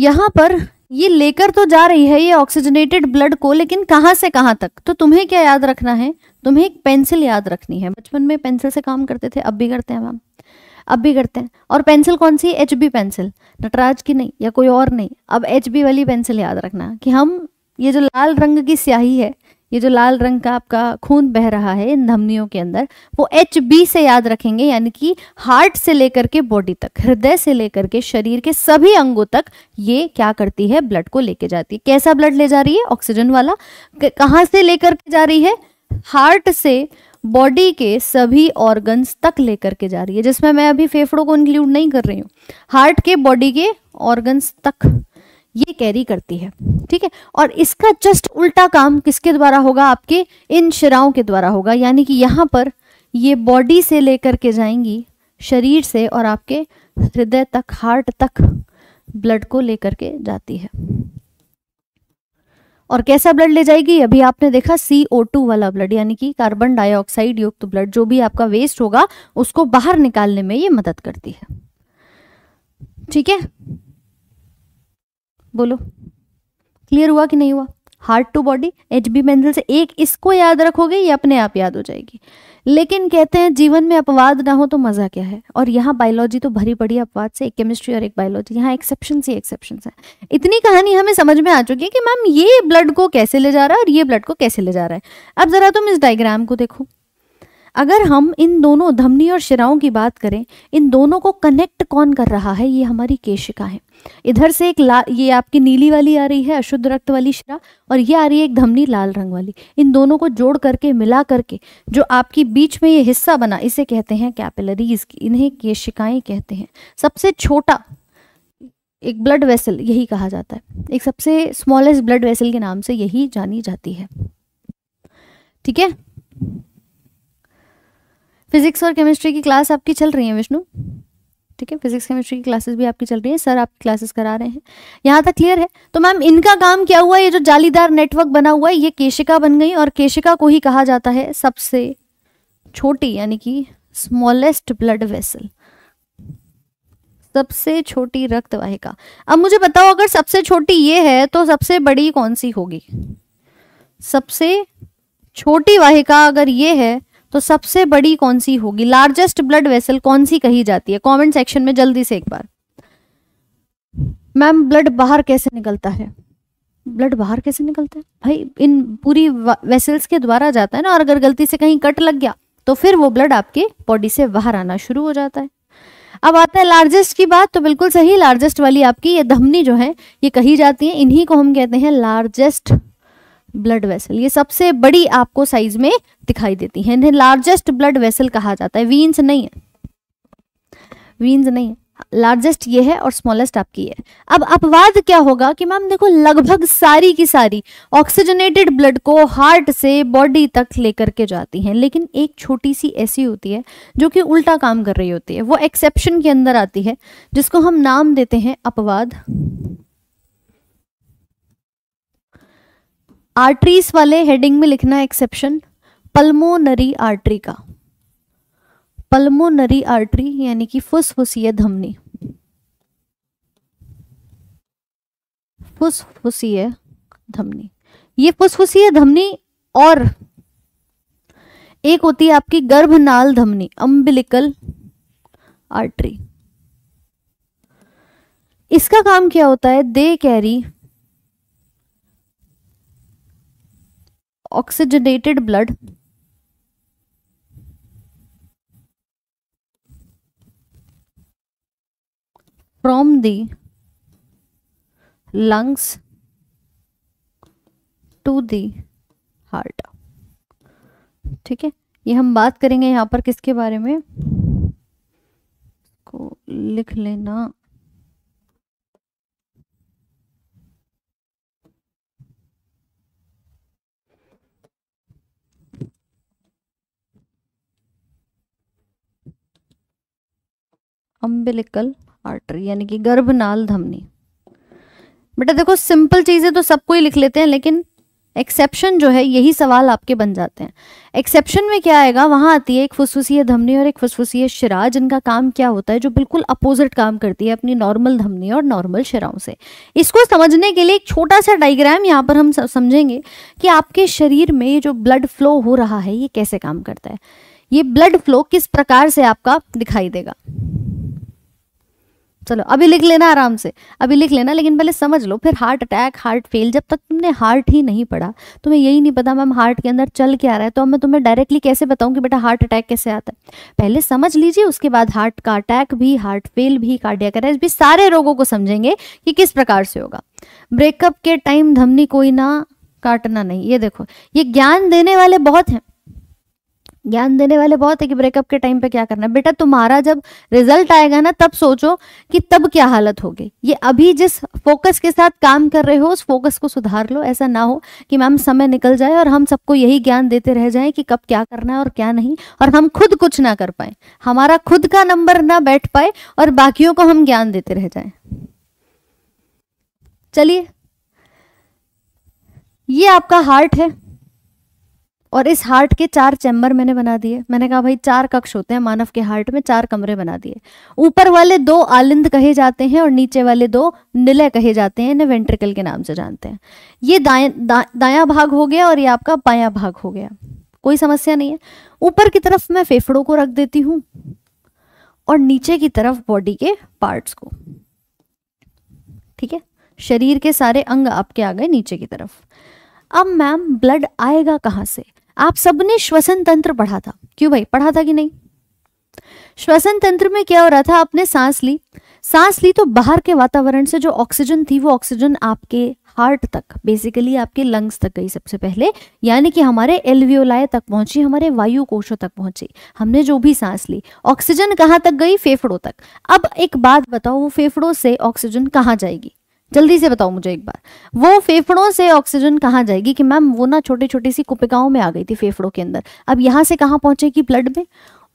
यहां पर ये लेकर तो जा रही है ये ऑक्सीजनेटेड ब्लड को लेकिन कहां से कहां तक तो तुम्हें क्या याद रखना है तुम्हें एक पेंसिल याद रखनी है बचपन में पेंसिल से काम करते थे अब भी करते हैं मैम अब भी करते हैं और पेंसिल कौन सी एच बी पेंसिल नटराज की नहीं या कोई और नहीं अब एच बी वाली पेंसिल याद रखना कि हम ये जो लाल रंग की स्याही है ये जो लाल रंग का आपका खून बह रहा है इन धमनियों के अंदर वो एच बी से याद रखेंगे यानी कि हार्ट से लेकर के बॉडी तक हृदय से लेकर के शरीर के सभी अंगों तक ये क्या करती है ब्लड को लेके जाती है कैसा ब्लड ले जा रही है ऑक्सीजन वाला कहाँ से लेकर के जा रही है हार्ट से बॉडी के सभी ऑर्गन्स तक लेकर के जा रही है जिसमें मैं अभी फेफड़ों को इंक्लूड नहीं कर रही हूँ हार्ट के बॉडी के ऑर्गन्स तक ये कैरी करती है ठीक है और इसका जस्ट उल्टा काम किसके द्वारा होगा आपके इन शिराओं के द्वारा होगा यानी कि यहाँ पर ये बॉडी से लेकर के जाएंगी शरीर से और आपके हृदय तक हार्ट तक ब्लड को लेकर के जाती है और कैसा ब्लड ले जाएगी अभी आपने देखा सी ओ टू वाला ब्लड यानी कि कार्बन डाइऑक्साइड युक्त ब्लड जो भी आपका वेस्ट होगा उसको बाहर निकालने में ये मदद करती है ठीक है बोलो क्लियर हुआ कि नहीं हुआ heart to body H B से एक इसको याद रखोगे ये अपने आप याद हो जाएगी लेकिन कहते हैं जीवन में अपवाद ना हो तो मज़ा क्या है और यहाँ बायोलॉजी तो भरी पड़ी अपवाद से एक केमिस्ट्री और एक बायोलॉजी यहाँ एक्सेप्शन ही एक्सेप्शन है इतनी कहानी हमें समझ में आ चुकी है कि मैम ये ब्लड को कैसे ले जा रहा है और ये ब्लड को कैसे ले जा रहा है अब ज़रा तुम इस डायग्राम को देखो अगर हम इन दोनों धमनी और शिराओं की बात करें इन दोनों को कनेक्ट कौन कर रहा है ये हमारी केशिका है इधर से एक ला ये आपकी नीली वाली आ रही है अशुद्ध रक्त वाली शिरा और ये आ रही है एक धमनी लाल रंग वाली इन दोनों को जोड़ करके मिला करके जो आपकी बीच में ये हिस्सा बना इसे कहते हैं कैपिलरीज इन्हें केशिकाएं कहते हैं सबसे छोटा एक ब्लड वेसल यही कहा जाता है एक सबसे स्मॉलेस्ट ब्लड वेसल के नाम से यही जानी जाती है ठीक है फिजिक्स और केमिस्ट्री की क्लास आपकी चल रही है विष्णु ठीक है फिजिक्स केमिस्ट्री की क्लासेस भी आपकी चल रही है सर आपकी क्लासेस करा रहे हैं यहाँ तक क्लियर है तो मैम इनका काम क्या हुआ ये जो जालीदार नेटवर्क बना हुआ है ये केशिका बन गई और केशिका को ही कहा जाता है सबसे छोटी यानी कि स्मॉलेस्ट ब्लड वेसल सबसे छोटी रक्त वाहिका अब मुझे बताओ अगर सबसे छोटी ये है तो सबसे बड़ी कौन सी होगी सबसे छोटी वाहिका अगर ये है तो सबसे बड़ी कौन सी होगी लार्जेस्ट ब्लड वेसल कौन सी कही जाती है कमेंट सेक्शन में जल्दी से एक बार मैम ब्लड बाहर कैसे निकलता है ब्लड बाहर कैसे निकलता है भाई इन पूरी वेसल्स के द्वारा जाता है ना और अगर गलती से कहीं कट लग गया तो फिर वो ब्लड आपके बॉडी से बाहर आना शुरू हो जाता है अब आता है लार्जेस्ट की बात तो बिल्कुल सही लार्जेस्ट वाली आपकी ये धमनी जो है ये कही जाती है इन्हीं को हम कहते हैं लार्जेस्ट ब्लड वेसल ये सबसे बड़ी आपको साइज में दिखाई देती है इन्हें लार्जेस्ट ब्लड वेसल कहा जाता है वीन्स नहीं है वीन्स नहीं है लार्जेस्ट ये है और स्मॉलेस्ट आपकी है अब अपवाद क्या होगा कि मैम देखो लगभग सारी की सारी ऑक्सीजनेटेड ब्लड को हार्ट से बॉडी तक लेकर के जाती हैं लेकिन एक छोटी सी ऐसी होती है जो कि उल्टा काम कर रही होती है वो एक्सेप्शन के अंदर आती है जिसको हम नाम देते हैं अपवाद आर्टरीज वाले हेडिंग में लिखना है एक्सेप्शन पल्मोनरी आर्टरी का पल्मोनरी आर्टरी यानी कि फुसफुसीय धमनी फुसफुसीय धमनी ये फुसफुसीय धमनी और एक होती है आपकी गर्भनाल धमनी अम्बिलिकल आर्टरी इसका काम क्या होता है they carry oxygenated blood from the lungs to the heart ठीक है ये हम बात करेंगे यहां पर किसके बारे में को लिख लेना अम्बिलिकल आर्टरी यानी कि गर्भनाल धमनी बेटा देखो सिंपल चीज़ें तो सबको ही लिख लेते हैं लेकिन एक्सेप्शन जो है यही सवाल आपके बन जाते हैं एक्सेप्शन में क्या आएगा वहां आती है एक फुसफुसीय धमनी और एक फुसफुसीय शिरा जिनका काम क्या होता है जो बिल्कुल अपोजिट काम करती है अपनी नॉर्मल धमनी और नॉर्मल शिराओं से इसको समझने के लिए एक छोटा सा डाइग्राम यहाँ पर हम समझेंगे कि आपके शरीर में जो ब्लड फ्लो हो रहा है ये कैसे काम करता है ये ब्लड फ्लो किस प्रकार से आपका दिखाई देगा चलो अभी लिख लेना आराम से अभी लिख लेना लेकिन पहले समझ लो फिर हार्ट अटैक हार्ट फेल जब तक तुमने हार्ट ही नहीं पढ़ा तुम्हें यही नहीं पता मैम हार्ट के अंदर चल क्या रहा है तो अब मैं तुम्हें डायरेक्टली कैसे बताऊं कि बेटा हार्ट अटैक कैसे आता है पहले समझ लीजिए उसके बाद हार्ट का अटैक भी हार्ट फेल भी कार्डियक अरेस्ट भी सारे रोगों को समझेंगे कि किस प्रकार से होगा ब्रेकअप के टाइम धमनी कोई ना काटना नहीं ये देखो ये ज्ञान देने वाले बहुत हैं ज्ञान देने वाले बहुत है कि ब्रेकअप के टाइम पे क्या करना है बेटा तुम्हारा जब रिजल्ट आएगा ना तब सोचो कि तब क्या हालत होगी ये अभी जिस फोकस के साथ काम कर रहे हो उस फोकस को सुधार लो ऐसा ना हो कि मैम समय निकल जाए और हम सबको यही ज्ञान देते रह जाए कि कब क्या करना है और क्या नहीं और हम खुद कुछ ना कर पाए हमारा खुद का नंबर ना बैठ पाए और बाकियों को हम ज्ञान देते रह जाए चलिए ये आपका हार्ट है और इस हार्ट के चार चैम्बर मैंने बना दिए मैंने कहा भाई चार कक्ष होते हैं मानव के हार्ट में चार कमरे बना दिए ऊपर वाले दो आलिंद कहे जाते हैं और नीचे वाले दो निलय कहे जाते हैं इन्हें वेंट्रिकल के नाम से जानते हैं ये दाया दा, दाया भाग हो गया और ये आपका पाया भाग हो गया कोई समस्या नहीं है ऊपर की तरफ मैं फेफड़ों को रख देती हूँ और नीचे की तरफ बॉडी के पार्ट्स को ठीक है शरीर के सारे अंग आपके आ गए नीचे की तरफ अब मैम ब्लड आएगा कहाँ से आप सबने श्वसन तंत्र पढ़ा था क्यों भाई पढ़ा था कि नहीं श्वसन तंत्र में क्या हो रहा था आपने सांस ली सांस ली तो बाहर के वातावरण से जो ऑक्सीजन थी वो ऑक्सीजन आपके हार्ट तक बेसिकली आपके लंग्स तक गई सबसे पहले यानी कि हमारे एलवियोलाय तक पहुंची हमारे वायु कोशों तक पहुंची हमने जो भी सांस ली ऑक्सीजन कहाँ तक गई फेफड़ों तक अब एक बात बताओ वो फेफड़ों से ऑक्सीजन कहाँ जाएगी जल्दी से बताओ मुझे एक बार वो फेफड़ों से ऑक्सीजन कहाँ जाएगी कि मैम वो ना छोटी छोटी सी कुपिकाओं में आ गई थी फेफड़ों के अंदर अब यहाँ से कहाँ पहुंचेगी ब्लड में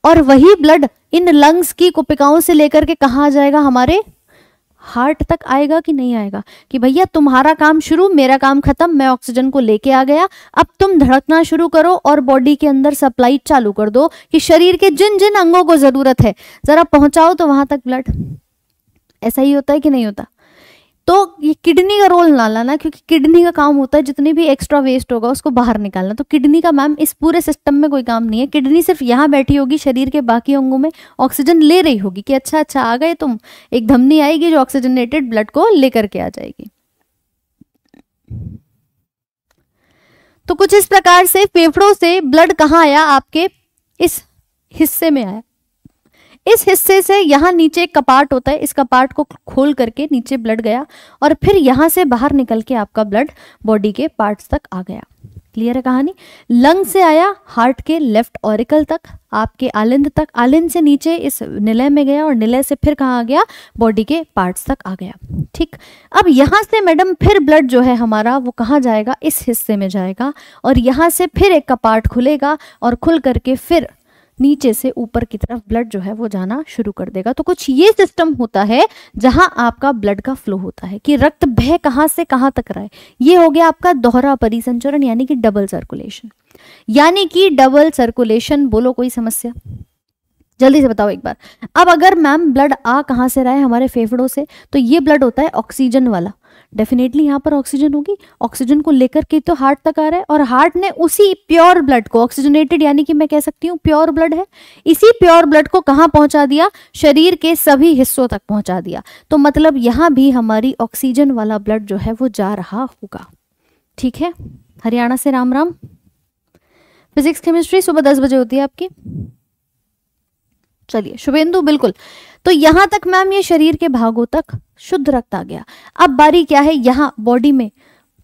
और वही ब्लड इन लंग्स की कुपिकाओं से लेकर के कहाँ जाएगा हमारे हार्ट तक आएगा कि नहीं आएगा कि भैया तुम्हारा काम शुरू मेरा काम खत्म मैं ऑक्सीजन को लेके आ गया अब तुम धड़कना शुरू करो और बॉडी के अंदर सप्लाई चालू कर दो कि शरीर के जिन जिन अंगों को जरूरत है जरा पहुंचाओ तो वहां तक ब्लड ऐसा ही होता है कि नहीं होता तो ये किडनी का रोल ना लाना क्योंकि किडनी का काम होता है जितनी भी एक्स्ट्रा वेस्ट होगा उसको बाहर निकालना तो किडनी का मैम इस पूरे सिस्टम में कोई काम नहीं है किडनी सिर्फ यहाँ बैठी होगी शरीर के बाकी अंगों में ऑक्सीजन ले रही होगी कि अच्छा अच्छा आ गए तुम एक धमनी आएगी जो ऑक्सीजनेटेड ब्लड को लेकर के आ जाएगी तो कुछ इस प्रकार से फेफड़ों से ब्लड कहाँ आया आपके इस हिस्से में आया इस हिस्से से यहाँ नीचे एक कपाट होता है इस कपाट को खोल करके नीचे ब्लड गया और फिर यहाँ से बाहर निकल के आपका ब्लड बॉडी के पार्ट्स तक आ गया क्लियर है कहानी लंग से आया हार्ट के लेफ्ट ऑरिकल तक आपके आलिंद तक आलिंद से नीचे इस निलय में गया और निलय से फिर कहाँ आ गया बॉडी के पार्ट्स तक आ गया ठीक अब यहाँ से मैडम फिर ब्लड जो है हमारा वो कहाँ जाएगा इस हिस्से में जाएगा और यहाँ से फिर एक कपाट खुलेगा और खुल करके फिर नीचे से ऊपर की तरफ ब्लड जो है वो जाना शुरू कर देगा तो कुछ ये सिस्टम होता है जहां आपका ब्लड का फ्लो होता है कि रक्त भय कहां से कहां तक रहा है ये हो गया आपका दोहरा परिसंचरण यानी कि डबल सर्कुलेशन यानी कि डबल सर्कुलेशन बोलो कोई समस्या जल्दी से बताओ एक बार अब अगर मैम ब्लड आ कहां से रहा है हमारे फेफड़ों से तो ये ब्लड होता है ऑक्सीजन वाला डेफिनेटली यहाँ पर ऑक्सीजन होगी ऑक्सीजन को लेकर के तो हार्ट तक आ रहा है और हार्ट ने उसी प्योर ब्लड को ऑक्सीजनेटेड यानी कि मैं कह सकती हूँ प्योर ब्लड है इसी प्योर ब्लड को कहाँ पहुँचा दिया शरीर के सभी हिस्सों तक पहुँचा दिया तो मतलब यहाँ भी हमारी ऑक्सीजन वाला ब्लड जो है वो जा रहा होगा ठीक है हरियाणा से राम राम फिजिक्स केमिस्ट्री सुबह दस बजे होती है आपकी चलिए शुभेंदु बिल्कुल तो यहां तक मैम ये शरीर के भागों तक शुद्ध रक्त आ गया अब बारी क्या है यहाँ बॉडी में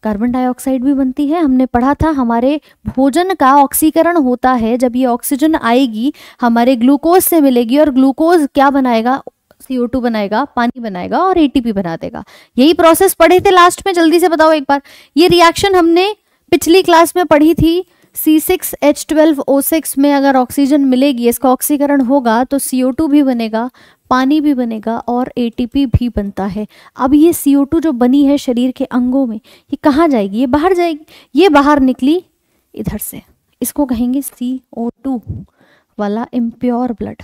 कार्बन डाइऑक्साइड भी बनती है हमने पढ़ा था हमारे भोजन का ऑक्सीकरण होता है जब ये ऑक्सीजन आएगी हमारे ग्लूकोज से मिलेगी और ग्लूकोज क्या बनाएगा CO2 बनाएगा पानी बनाएगा और एटीपी बना देगा यही प्रोसेस पढ़े थे लास्ट में जल्दी से बताओ एक बार ये रिएक्शन हमने पिछली क्लास में पढ़ी थी C six H twelve O six में अगर ऑक्सीजन मिलेगी इसका ऑक्सीकरण होगा तो CO2 टू भी बनेगा पानी भी बनेगा और ए टी पी भी बनता है अब ये CO2 टू जो बनी है शरीर के अंगों में ये कहाँ जाएगी ये बाहर जाएगी ये बाहर निकली इधर से इसको कहेंगे सी ओ टू वाला इम्प्योर ब्लड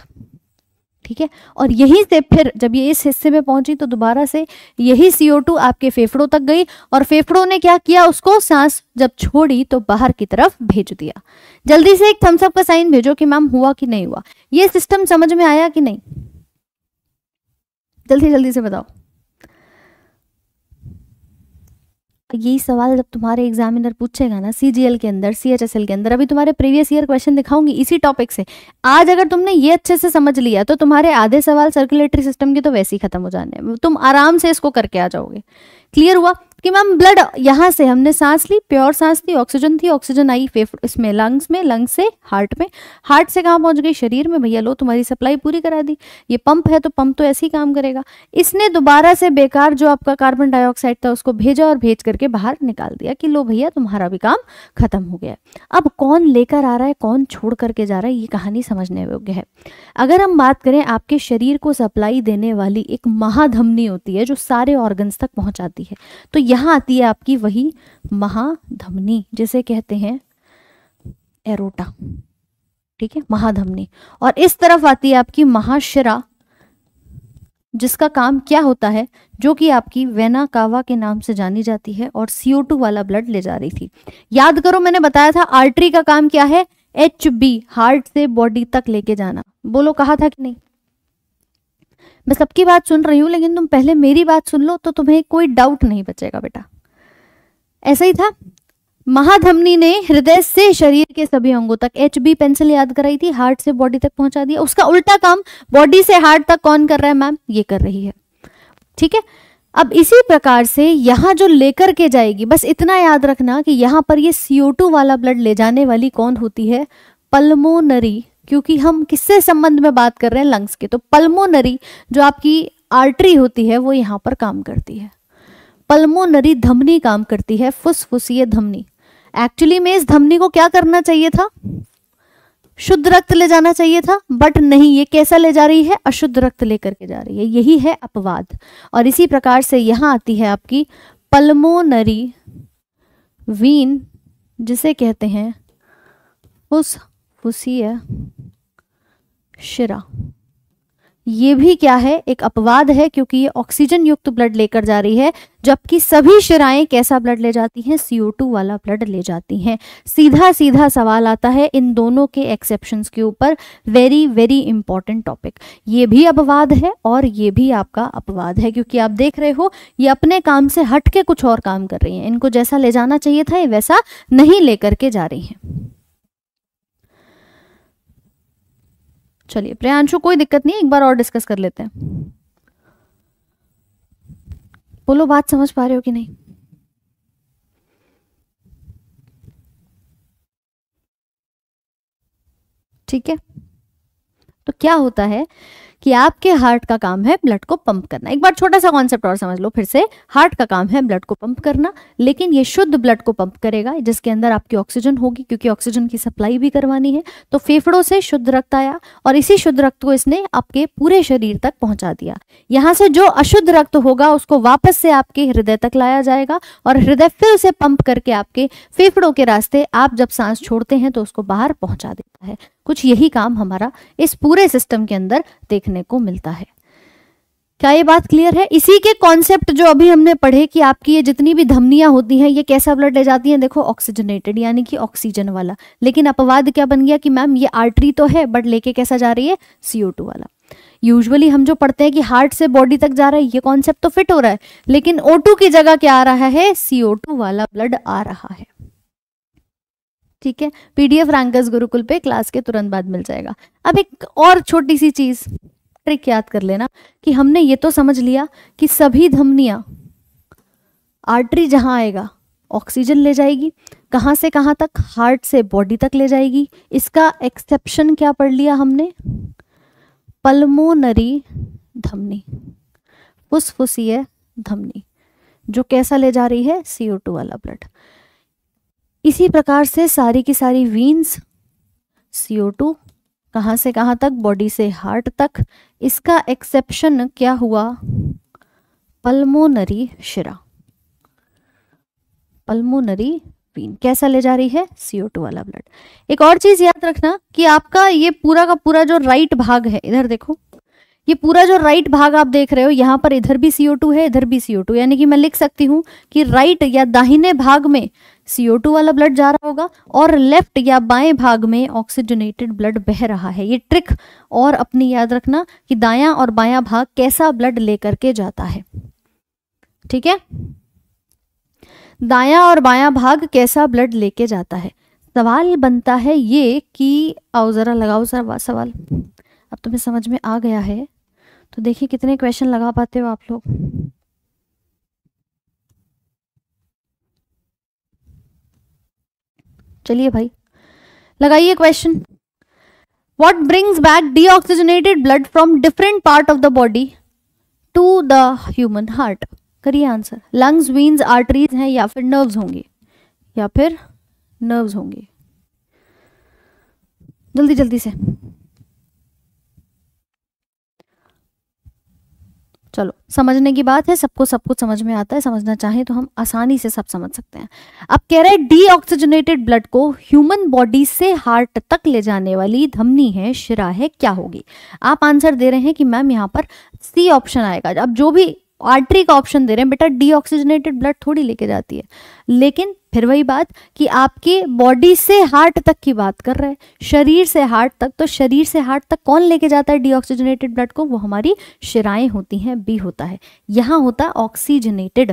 ठीक है और यहीं से फिर जब ये इस हिस्से में पहुंची तो दोबारा से यही CO2 आपके फेफड़ों तक गई और फेफड़ों ने क्या किया उसको सांस जब छोड़ी तो बाहर की तरफ भेज दिया जल्दी से एक थम्सअप का साइन भेजो कि मैम हुआ कि नहीं हुआ ये सिस्टम समझ में आया कि नहीं जल्दी जल्दी से बताओ तो यही सवाल जब तुम्हारे एग्जामिनर पूछेगा ना सी के अंदर सी के अंदर अभी तुम्हारे प्रीवियस ईयर क्वेश्चन दिखाऊंगी इसी टॉपिक से आज अगर तुमने ये अच्छे से समझ लिया तो तुम्हारे आधे सवाल सर्कुलेटरी सिस्टम के तो वैसे ही खत्म हो जाने तुम आराम से इसको करके आ जाओगे क्लियर हुआ कि मैम ब्लड यहाँ से हमने सांस ली प्योर सांस ली ऑक्सीजन थी ऑक्सीजन आई फेफड़ इसमें लंग्स में लंग्स से हार्ट में हार्ट से कहाँ पहुँच गई शरीर में भैया लो तुम्हारी सप्लाई पूरी करा दी ये पंप है तो पंप तो ऐसे ही काम करेगा इसने दोबारा से बेकार जो आपका कार्बन डाइऑक्साइड था उसको भेजा और भेज करके बाहर निकाल दिया कि लो भैया तुम्हारा भी काम खत्म हो गया अब कौन लेकर आ रहा है कौन छोड़ करके जा रहा है ये कहानी समझने योग्य है अगर हम बात करें आपके शरीर को सप्लाई देने वाली एक महाधमनी होती है जो सारे ऑर्गन्स तक पहुँचाती है तो यहाँ आती है आपकी वही महाधमनी जिसे कहते हैं एरोटा ठीक है महाधमनी और इस तरफ आती है आपकी महाशिरा जिसका काम क्या होता है जो कि आपकी वेना कावा के नाम से जानी जाती है और सीओ टू वाला ब्लड ले जा रही थी याद करो मैंने बताया था आर्टरी का काम क्या है एच बी हार्ट से बॉडी तक लेके जाना बोलो कहा था कि नहीं मैं सबकी बात सुन रही हूँ लेकिन तुम पहले मेरी बात सुन लो तो तुम्हें कोई डाउट नहीं बचेगा बेटा ऐसा ही था महाधमनी ने हृदय से शरीर के सभी अंगों तक एच बी पेंसिल याद कराई थी हार्ट से बॉडी तक पहुंचा दिया उसका उल्टा काम बॉडी से हार्ट तक कौन कर रहा है मैम ये कर रही है ठीक है अब इसी प्रकार से यहाँ जो लेकर के जाएगी बस इतना याद रखना कि यहाँ पर ये सीओ वाला ब्लड ले जाने वाली कौन होती है पल्मोनरी क्योंकि हम किससे संबंध में बात कर रहे हैं लंग्स के तो पल्मोनरी जो आपकी आर्टरी होती है वो यहाँ पर काम करती है पल्मोनरी धमनी काम करती है फुसफुसीय धमनी एक्चुअली में इस धमनी को क्या करना चाहिए था शुद्ध रक्त ले जाना चाहिए था बट नहीं ये कैसा ले जा रही है अशुद्ध रक्त लेकर के जा रही है यही है अपवाद और इसी प्रकार से यहां आती है आपकी पल्मोनरी वीन जिसे कहते हैं उस फुसीय शिरा ये भी क्या है एक अपवाद है क्योंकि ये ऑक्सीजन युक्त ब्लड लेकर जा रही है जबकि सभी शिराएं कैसा ब्लड ले जाती हैं CO2 वाला ब्लड ले जाती हैं सीधा सीधा सवाल आता है इन दोनों के एक्सेप्शन के ऊपर वेरी वेरी इंपॉर्टेंट टॉपिक ये भी अपवाद है और ये भी आपका अपवाद है क्योंकि आप देख रहे हो ये अपने काम से हट के कुछ और काम कर रही हैं इनको जैसा ले जाना चाहिए था ये वैसा नहीं लेकर के जा रही हैं चलिए प्रियांशु कोई दिक्कत नहीं एक बार और डिस्कस कर लेते हैं बोलो बात समझ पा रहे हो कि नहीं ठीक है तो क्या होता है कि आपके हार्ट का काम है ब्लड को पंप करना एक बार छोटा सा कॉन्सेप्ट और समझ लो फिर से हार्ट का काम है ब्लड को पंप करना लेकिन ये शुद्ध ब्लड को पंप करेगा जिसके अंदर आपकी ऑक्सीजन होगी क्योंकि ऑक्सीजन की सप्लाई भी करवानी है तो फेफड़ों से शुद्ध रक्त आया और इसी शुद्ध रक्त को इसने आपके पूरे शरीर तक पहुंचा दिया यहां से जो अशुद्ध रक्त होगा उसको वापस से आपके हृदय तक लाया जाएगा और हृदय फिर उसे पंप करके आपके फेफड़ों के रास्ते आप जब सांस छोड़ते हैं तो उसको बाहर पहुंचा देता है कुछ यही काम हमारा इस पूरे सिस्टम के अंदर देखने को मिलता है क्या ये बात क्लियर है इसी के कॉन्सेप्ट जो अभी हमने पढ़े कि आपकी ये जितनी भी धमनियां होती हैं ये कैसा ब्लड ले जाती हैं देखो ऑक्सीजनेटेड यानी कि ऑक्सीजन वाला लेकिन अपवाद क्या बन गया कि मैम ये आर्टरी तो है बट लेके कैसा जा रही है सीओ टू वाला यूजुअली हम जो पढ़ते हैं कि हार्ट से बॉडी तक जा रहा है ये कॉन्सेप्ट तो फिट हो रहा है लेकिन ओ की जगह क्या आ रहा है सीओ टू वाला ब्लड आ रहा है ठीक है पीडीएफ रैंकर्स गुरुकुल पे क्लास के तुरंत बाद मिल जाएगा अब एक और छोटी सी चीज ट्रिक याद कर लेना कि हमने ये तो समझ लिया कि सभी धमनिया आर्टरी जहां आएगा ऑक्सीजन ले जाएगी कहां से कहां तक हार्ट से बॉडी तक ले जाएगी इसका एक्सेप्शन क्या पढ़ लिया हमने पल्मोनरी धमनी फुसफुसीय धमनी जो कैसा ले जा रही है सीओ वाला ब्लड इसी प्रकार से सारी की सारी वीन्स सीओ टू कहाँ से कहाँ तक बॉडी से हार्ट तक इसका एक्सेप्शन क्या हुआ पल्मोनरी शिरा पल्मोनरी वीन कैसा ले जा रही है सीओ टू वाला ब्लड एक और चीज याद रखना कि आपका ये पूरा का पूरा जो राइट भाग है इधर देखो ये पूरा जो राइट भाग आप देख रहे हो यहाँ पर इधर भी CO2 है इधर भी CO2 यानी कि मैं लिख सकती हूँ कि राइट या दाहिने भाग में CO2 वाला ब्लड जा रहा होगा और लेफ्ट या बाएं भाग में ऑक्सीजनेटेड ब्लड बह रहा है ये ट्रिक और अपनी याद रखना कि दाया और बाया भाग कैसा ब्लड लेकर के जाता है ठीक है दाया और बाया भाग कैसा ब्लड लेके जाता है सवाल बनता है ये कि आओ जरा लगाओ सर सवाल अब तुम्हें तो समझ में आ गया है तो देखिए कितने क्वेश्चन लगा पाते हो आप लोग चलिए भाई लगाइए question what brings back deoxygenated blood from different part of the body to the human heart करिए आंसर लंग्स वीन्स आर्टरीज हैं या फिर नर्व्स होंगे या फिर नर्व्स होंगे जल्दी जल्दी से चलो समझने की बात है सबको सब कुछ समझ में आता है समझना चाहे तो हम आसानी से सब समझ सकते हैं अब कह हैं डी डीऑक्सीजनेटेड ब्लड को ह्यूमन बॉडी से हार्ट तक ले जाने वाली धमनी है शिरा है क्या होगी आप आंसर दे रहे हैं कि मैम यहाँ पर सी ऑप्शन आएगा अब जो भी आर्टरी का ऑप्शन दे रहे हैं बेटा डीऑक्सीजनेटेड ब्लड थोड़ी लेके जाती है लेकिन फिर वही बात कि आपके बॉडी से हार्ट तक की बात कर रहे हैं शरीर से हार्ट तक तो शरीर से हार्ट तक कौन लेके जाता है डीऑक्सीजनेटेड ब्लड को वो हमारी शिराएं होती हैं बी होता है यहाँ होता ऑक्सीजनेटेड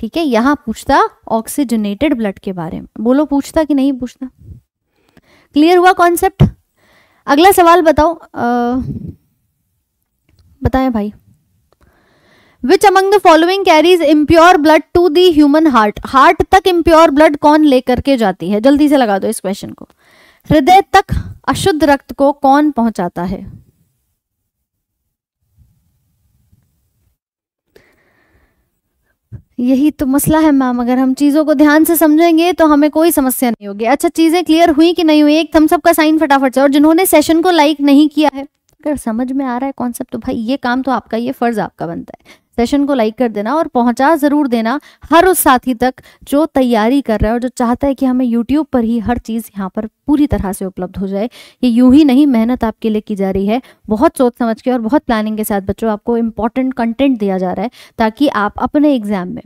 ठीक है यहाँ पूछता ऑक्सीजनेटेड ब्लड के बारे में बोलो पूछता कि नहीं पूछता क्लियर हुआ कॉन्सेप्ट अगला सवाल बताओ आ, बताएं भाई which among the following carries impure blood to the human heart heart तक इम्प्योर ब्लड कौन लेकर के जाती है जल्दी से लगा दो इस क्वेश्चन को हृदय तक अशुद्ध रक्त को कौन पहुंचाता है यही तो मसला है मैम अगर हम चीज़ों को ध्यान से समझेंगे तो हमें कोई समस्या नहीं होगी अच्छा चीज़ें क्लियर हुई कि नहीं हुई एक थम सबका साइन फटाफट से और जिन्होंने सेशन को लाइक नहीं किया है अगर समझ में आ रहा है कॉन्सेप्ट तो भाई ये काम तो आपका ये फ़र्ज़ आपका बनता है सेशन को लाइक कर देना और पहुंचा ज़रूर देना हर उस साथी तक जो तैयारी कर रहा है और जो चाहता है कि हमें यूट्यूब पर ही हर चीज़ यहाँ पर पूरी तरह से उपलब्ध हो जाए ये यूं ही नहीं मेहनत आपके लिए की जा रही है बहुत सोच समझ के और बहुत प्लानिंग के साथ बच्चों आपको इंपॉर्टेंट कंटेंट दिया जा रहा है ताकि आप अपने एग्जाम में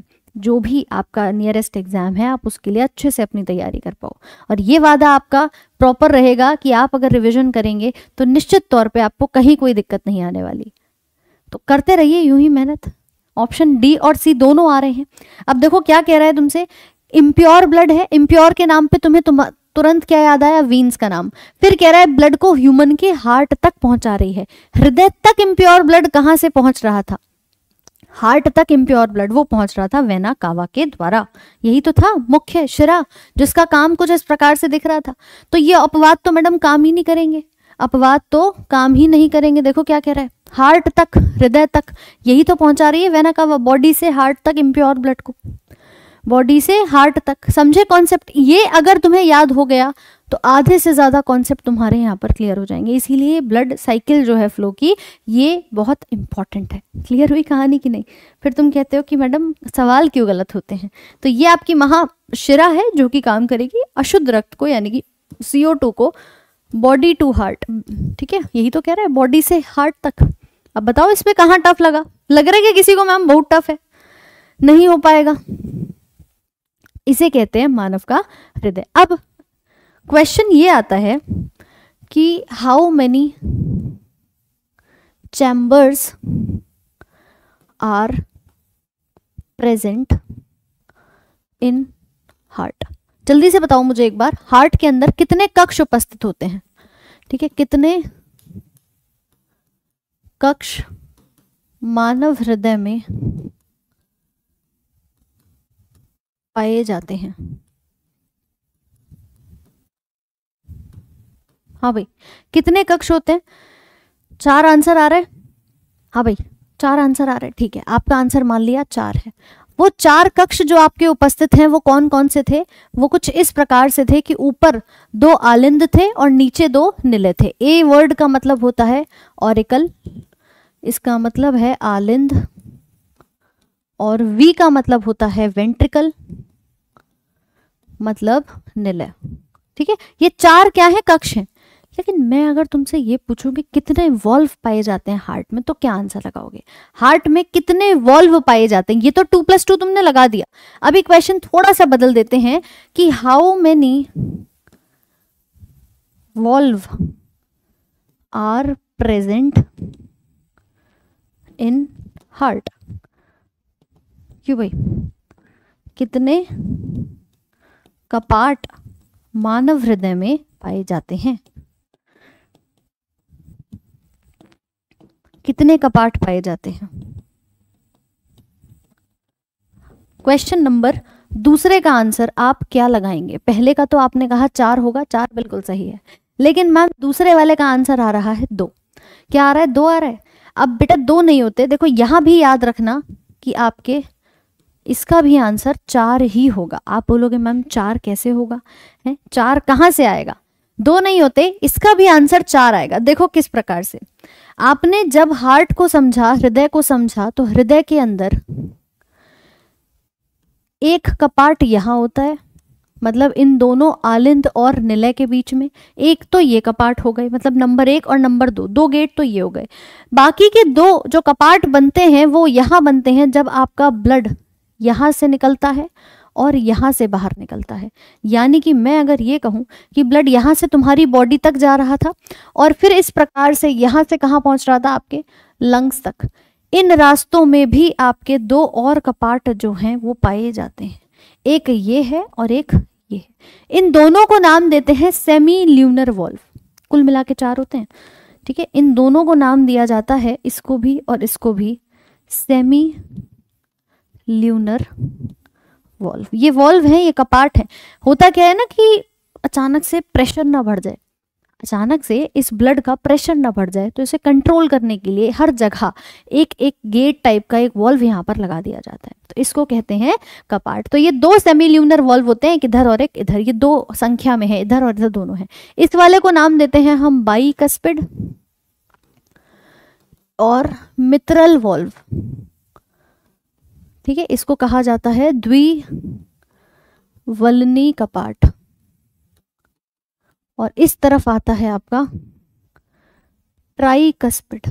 जो भी आपका नियरेस्ट एग्जाम है आप उसके लिए अच्छे से अपनी तैयारी कर पाओ और ये वादा आपका प्रॉपर रहेगा कि आप अगर रिविजन करेंगे तो निश्चित तौर पे आपको कहीं कोई दिक्कत नहीं आने वाली तो करते रहिए यूं ही मेहनत ऑप्शन डी और सी दोनों आ रहे हैं अब देखो क्या कह रहा है तुमसे इम्प्योर ब्लड है इम्प्योर के नाम पे तुम्हें तुम तुरंत क्या याद आया वीन्स का नाम फिर कह रहा है ब्लड को ह्यूमन के हार्ट तक पहुंचा रही है हृदय तक इम्प्योर ब्लड कहां से पहुंच रहा था हार्ट तक इम्प्योर ब्लड वो पहुंच रहा था वेना कावा के द्वारा यही तो था मुख्य शिरा जिसका काम कुछ इस प्रकार से दिख रहा था तो ये अपवाद तो मैडम काम ही नहीं करेंगे अपवाद तो काम ही नहीं करेंगे देखो क्या कह रहा है हार्ट तक हृदय तक यही तो पहुंचा रही है वेना कावा बॉडी से हार्ट तक इम्प्योर ब्लड को बॉडी से हार्ट तक समझे कॉन्सेप्ट ये अगर तुम्हें याद हो गया तो आधे से ज़्यादा कॉन्सेप्ट तुम्हारे यहाँ पर क्लियर हो जाएंगे इसीलिए ब्लड साइकिल जो है फ्लो की ये बहुत इंपॉर्टेंट है क्लियर हुई कहानी की नहीं फिर तुम कहते हो कि मैडम सवाल क्यों गलत होते हैं तो ये आपकी महाशिरा है जो कि काम करेगी अशुद्ध रक्त को यानी कि टू को बॉडी टू हार्ट ठीक है यही तो कह रहा है बॉडी से हार्ट तक अब बताओ इसमें कहाँ टफ लगा लग रहा है कि किसी को मैम बहुत टफ है नहीं हो पाएगा इसे कहते हैं मानव का हृदय अब क्वेश्चन ये आता है कि how many chambers are present in heart जल्दी से बताओ मुझे एक बार हार्ट के अंदर कितने कक्ष उपस्थित होते हैं ठीक है कितने कक्ष मानव हृदय में पाए जाते हैं हाँ भाई कितने कक्ष होते हैं चार आंसर आ रहे हैं हाँ भाई चार आंसर आ रहे हैं ठीक है आपका आंसर मान लिया चार है वो चार कक्ष जो आपके उपस्थित हैं वो कौन कौन से थे वो कुछ इस प्रकार से थे कि ऊपर दो आलिंद थे और नीचे दो निले थे ए वर्ड का मतलब होता है ऑरिकल इसका मतलब है आलिंद और वी का मतलब होता है वेंट्रिकल मतलब निलय ठीक है ये चार क्या है कक्ष हैं लेकिन मैं अगर तुमसे ये पूछूं कि कितने वॉल्व पाए जाते हैं हार्ट में तो क्या आंसर लगाओगे हार्ट में कितने वॉल्व पाए जाते हैं ये तो टू प्लस टू तुमने लगा दिया अभी क्वेश्चन थोड़ा सा बदल देते हैं कि how many valve are present in heart क्यों भाई कितने कपाट मानव हृदय में पाए जाते हैं कितने कपाट पाए जाते हैं क्वेश्चन नंबर दूसरे का आंसर आप क्या लगाएंगे पहले का तो आपने कहा चार होगा चार बिल्कुल सही है लेकिन मैम दूसरे वाले का आंसर आ रहा है दो क्या आ रहा है दो आ रहा है अब बेटा दो नहीं होते देखो यहां भी याद रखना कि आपके इसका भी आंसर चार ही होगा आप बोलोगे मैम चार कैसे होगा है चार कहां से आएगा दो नहीं होते इसका भी आंसर चार आएगा देखो किस प्रकार से आपने जब हार्ट को समझा हृदय को समझा तो हृदय के अंदर एक कपाट यहां होता है मतलब इन दोनों आलिंद और निलय के बीच में एक तो ये कपाट हो गए मतलब नंबर एक और नंबर दो दो गेट तो ये हो गए बाकी के दो जो कपाट बनते हैं वो यहाँ बनते हैं जब आपका ब्लड यहाँ से निकलता है और यहां से बाहर निकलता है यानी कि मैं अगर ये कहूं कि ब्लड यहाँ से तुम्हारी बॉडी तक जा रहा था और फिर इस प्रकार से यहाँ से कहाँ पहुंच रहा था आपके लंग्स तक इन रास्तों में भी आपके दो और कपाट जो हैं वो पाए जाते हैं एक ये है और एक ये है इन दोनों को नाम देते हैं सेमी ल्यूनर वॉल्व कुल मिला के चार होते हैं ठीक है इन दोनों को नाम दिया जाता है इसको भी और इसको भी सेमी ल्यूनर वॉल्व ये वॉल्व है ये कपाट है होता क्या है ना कि अचानक से प्रेशर ना बढ़ जाए अचानक से इस ब्लड का प्रेशर ना बढ़ जाए तो इसे कंट्रोल करने के लिए हर जगह एक एक गेट टाइप का एक वॉल्व यहाँ पर लगा दिया जाता है तो इसको कहते हैं कपाट तो ये दो सेमिल्यूनर वॉल्व होते हैं एक इधर और एक इधर ये दो संख्या में है इधर और इधर दोनों है इस वाले को नाम देते हैं हम बाई कस्पिड और मित्रल वॉल्व ठीक है इसको कहा जाता है द्विवलनी कपाट और इस तरफ आता है आपका ट्राइकस्पिड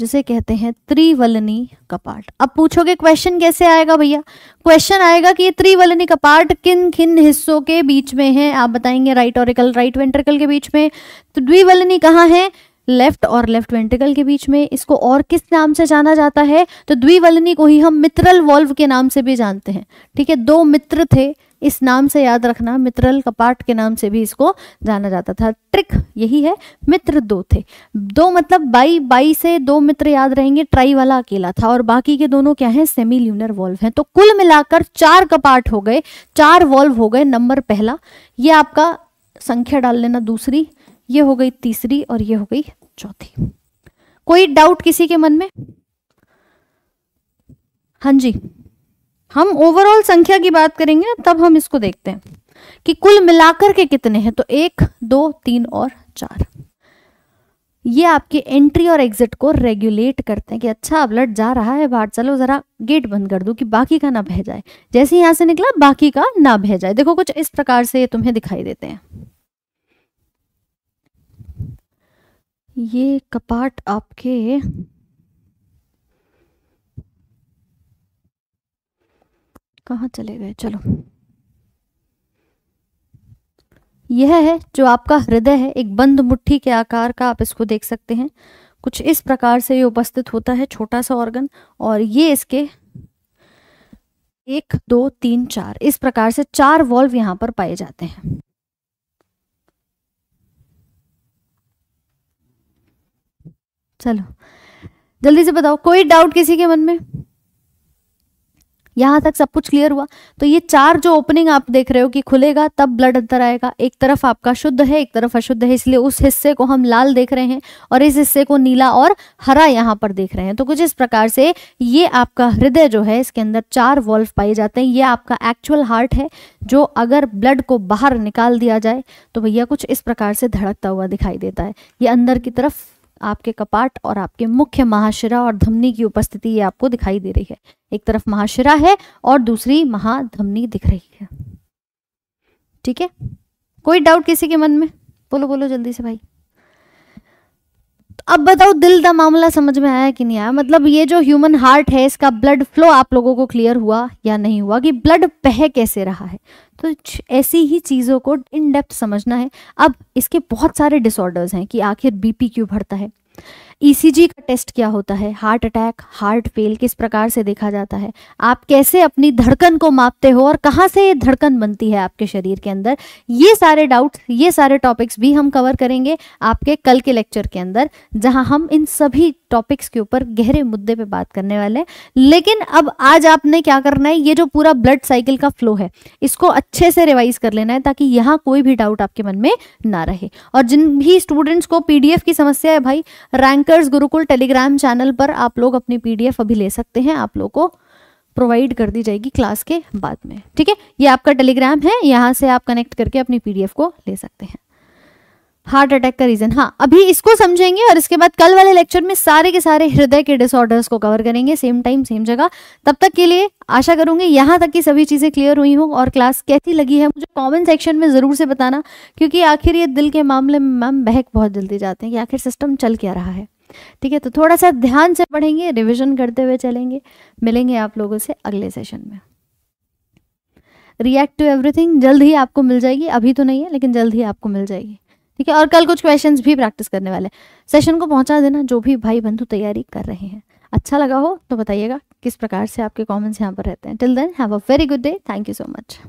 जिसे कहते हैं त्रिवलनी कपाट अब पूछोगे क्वेश्चन कैसे आएगा भैया क्वेश्चन आएगा कि ये त्रिवलनी कपाट किन किन हिस्सों के बीच में है आप बताएंगे राइट ऑरिकल राइट वेंट्रिकल के बीच में तो द्विवलनी कहाँ है लेफ्ट और लेफ्ट वेंट्रिकल के बीच में इसको और किस नाम से जाना जाता है तो द्विवलनी को ही हम मित्रल वॉल्व के नाम से भी जानते हैं ठीक है दो मित्र थे इस नाम से याद रखना मित्रल कपाट के नाम से भी इसको जाना जाता था ट्रिक यही है मित्र दो थे दो मतलब बाई बाई से दो मित्र याद रहेंगे ट्राई वाला अकेला था और बाकी के दोनों क्या है सेमी ल्यूनर वॉल्व है तो कुल मिलाकर चार कपाट हो गए चार वॉल्व हो गए नंबर पहला ये आपका संख्या डाल लेना दूसरी ये हो गई तीसरी और ये हो गई चौथी कोई डाउट किसी के मन में हाँ जी हम ओवरऑल संख्या की बात करेंगे ना तब हम इसको देखते हैं कि कुल मिलाकर के कितने हैं तो एक दो तीन और चार ये आपके एंट्री और एग्जिट को रेगुलेट करते हैं कि अच्छा ब्लड जा रहा है बाहर चलो जरा गेट बंद कर दो कि बाकी का ना बह जाए जैसे यहां से निकला बाकी का ना बह जाए देखो कुछ इस प्रकार से ये तुम्हें दिखाई देते हैं ये कपाट आपके कहाँ चले गए चलो यह है जो आपका हृदय है एक बंद मुट्ठी के आकार का आप इसको देख सकते हैं कुछ इस प्रकार से ये उपस्थित होता है छोटा सा ऑर्गन और ये इसके एक दो तीन चार इस प्रकार से चार वॉल्व यहां पर पाए जाते हैं चलो जल्दी से बताओ कोई डाउट किसी के मन में यहाँ तक सब कुछ क्लियर हुआ तो ये चार जो ओपनिंग आप देख रहे हो कि खुलेगा तब ब्लड अंतर आएगा एक तरफ आपका शुद्ध है एक तरफ अशुद्ध है इसलिए उस हिस्से को हम लाल देख रहे हैं और इस हिस्से को नीला और हरा यहाँ पर देख रहे हैं तो कुछ इस प्रकार से ये आपका हृदय जो है इसके अंदर चार वॉल्व पाए जाते हैं ये आपका एक्चुअल हार्ट है जो अगर ब्लड को बाहर निकाल दिया जाए तो भैया कुछ इस प्रकार से धड़कता हुआ दिखाई देता है ये अंदर की तरफ आपके कपाट और आपके मुख्य महाशिरा और धमनी की उपस्थिति ये आपको दिखाई दे रही है एक तरफ महाशिरा है और दूसरी महाधमनी दिख रही है ठीक है कोई डाउट किसी के मन में बोलो बोलो जल्दी से भाई अब बताओ दिल का मामला समझ में आया कि नहीं आया मतलब ये जो ह्यूमन हार्ट है इसका ब्लड फ्लो आप लोगों को क्लियर हुआ या नहीं हुआ कि ब्लड बह कैसे रहा है तो ऐसी ही चीज़ों को इन डेप्थ समझना है अब इसके बहुत सारे डिसऑर्डर्स हैं कि आखिर बीपी क्यों बढ़ता है ईसीजी e का टेस्ट क्या होता है हार्ट अटैक हार्ट फेल किस प्रकार से देखा जाता है आप कैसे अपनी धड़कन को मापते हो और कहाँ से ये धड़कन बनती है आपके शरीर के अंदर ये सारे डाउट ये सारे टॉपिक्स भी हम कवर करेंगे आपके कल के लेक्चर के अंदर जहाँ हम इन सभी टॉपिक्स के ऊपर गहरे मुद्दे पे बात करने वाले हैं लेकिन अब आज आपने क्या करना है ये जो पूरा ब्लड साइकिल का फ्लो है इसको अच्छे से रिवाइज कर लेना है ताकि यहाँ कोई भी डाउट आपके मन में ना रहे और जिन भी स्टूडेंट्स को पीडीएफ की समस्या है भाई रैंकर्स गुरुकुल टेलीग्राम चैनल पर आप लोग अपनी पी अभी ले सकते हैं आप लोग को प्रोवाइड कर दी जाएगी क्लास के बाद में ठीक है ये आपका टेलीग्राम है यहाँ से आप कनेक्ट करके अपनी पीडीएफ को ले सकते हैं हार्ट अटैक का रीजन हाँ अभी इसको समझेंगे और इसके बाद कल वाले लेक्चर में सारे के सारे हृदय के डिसऑर्डर्स को कवर करेंगे सेम टाइम सेम जगह तब तक के लिए आशा करूंगी यहाँ तक की सभी चीज़ें क्लियर हुई हों और क्लास कैसी लगी है मुझे कमेंट सेक्शन में ज़रूर से बताना क्योंकि आखिर ये दिल के मामले में मैम बहक बहुत जल्दी जाते हैं कि आखिर सिस्टम चल क्या रहा है ठीक है तो थोड़ा सा ध्यान से पढ़ेंगे रिविजन करते हुए चलेंगे मिलेंगे आप लोगों से अगले सेशन में रिएक्ट टू एवरीथिंग जल्द ही आपको मिल जाएगी अभी तो नहीं है लेकिन जल्द ही आपको मिल जाएगी ठीक है और कल कुछ क्वेश्चन भी प्रैक्टिस करने वाले सेशन को पहुंचा देना जो भी भाई बंधु तैयारी कर रहे हैं अच्छा लगा हो तो बताइएगा किस प्रकार से आपके कॉमेंट्स यहाँ पर रहते हैं till then have a very good day thank you so much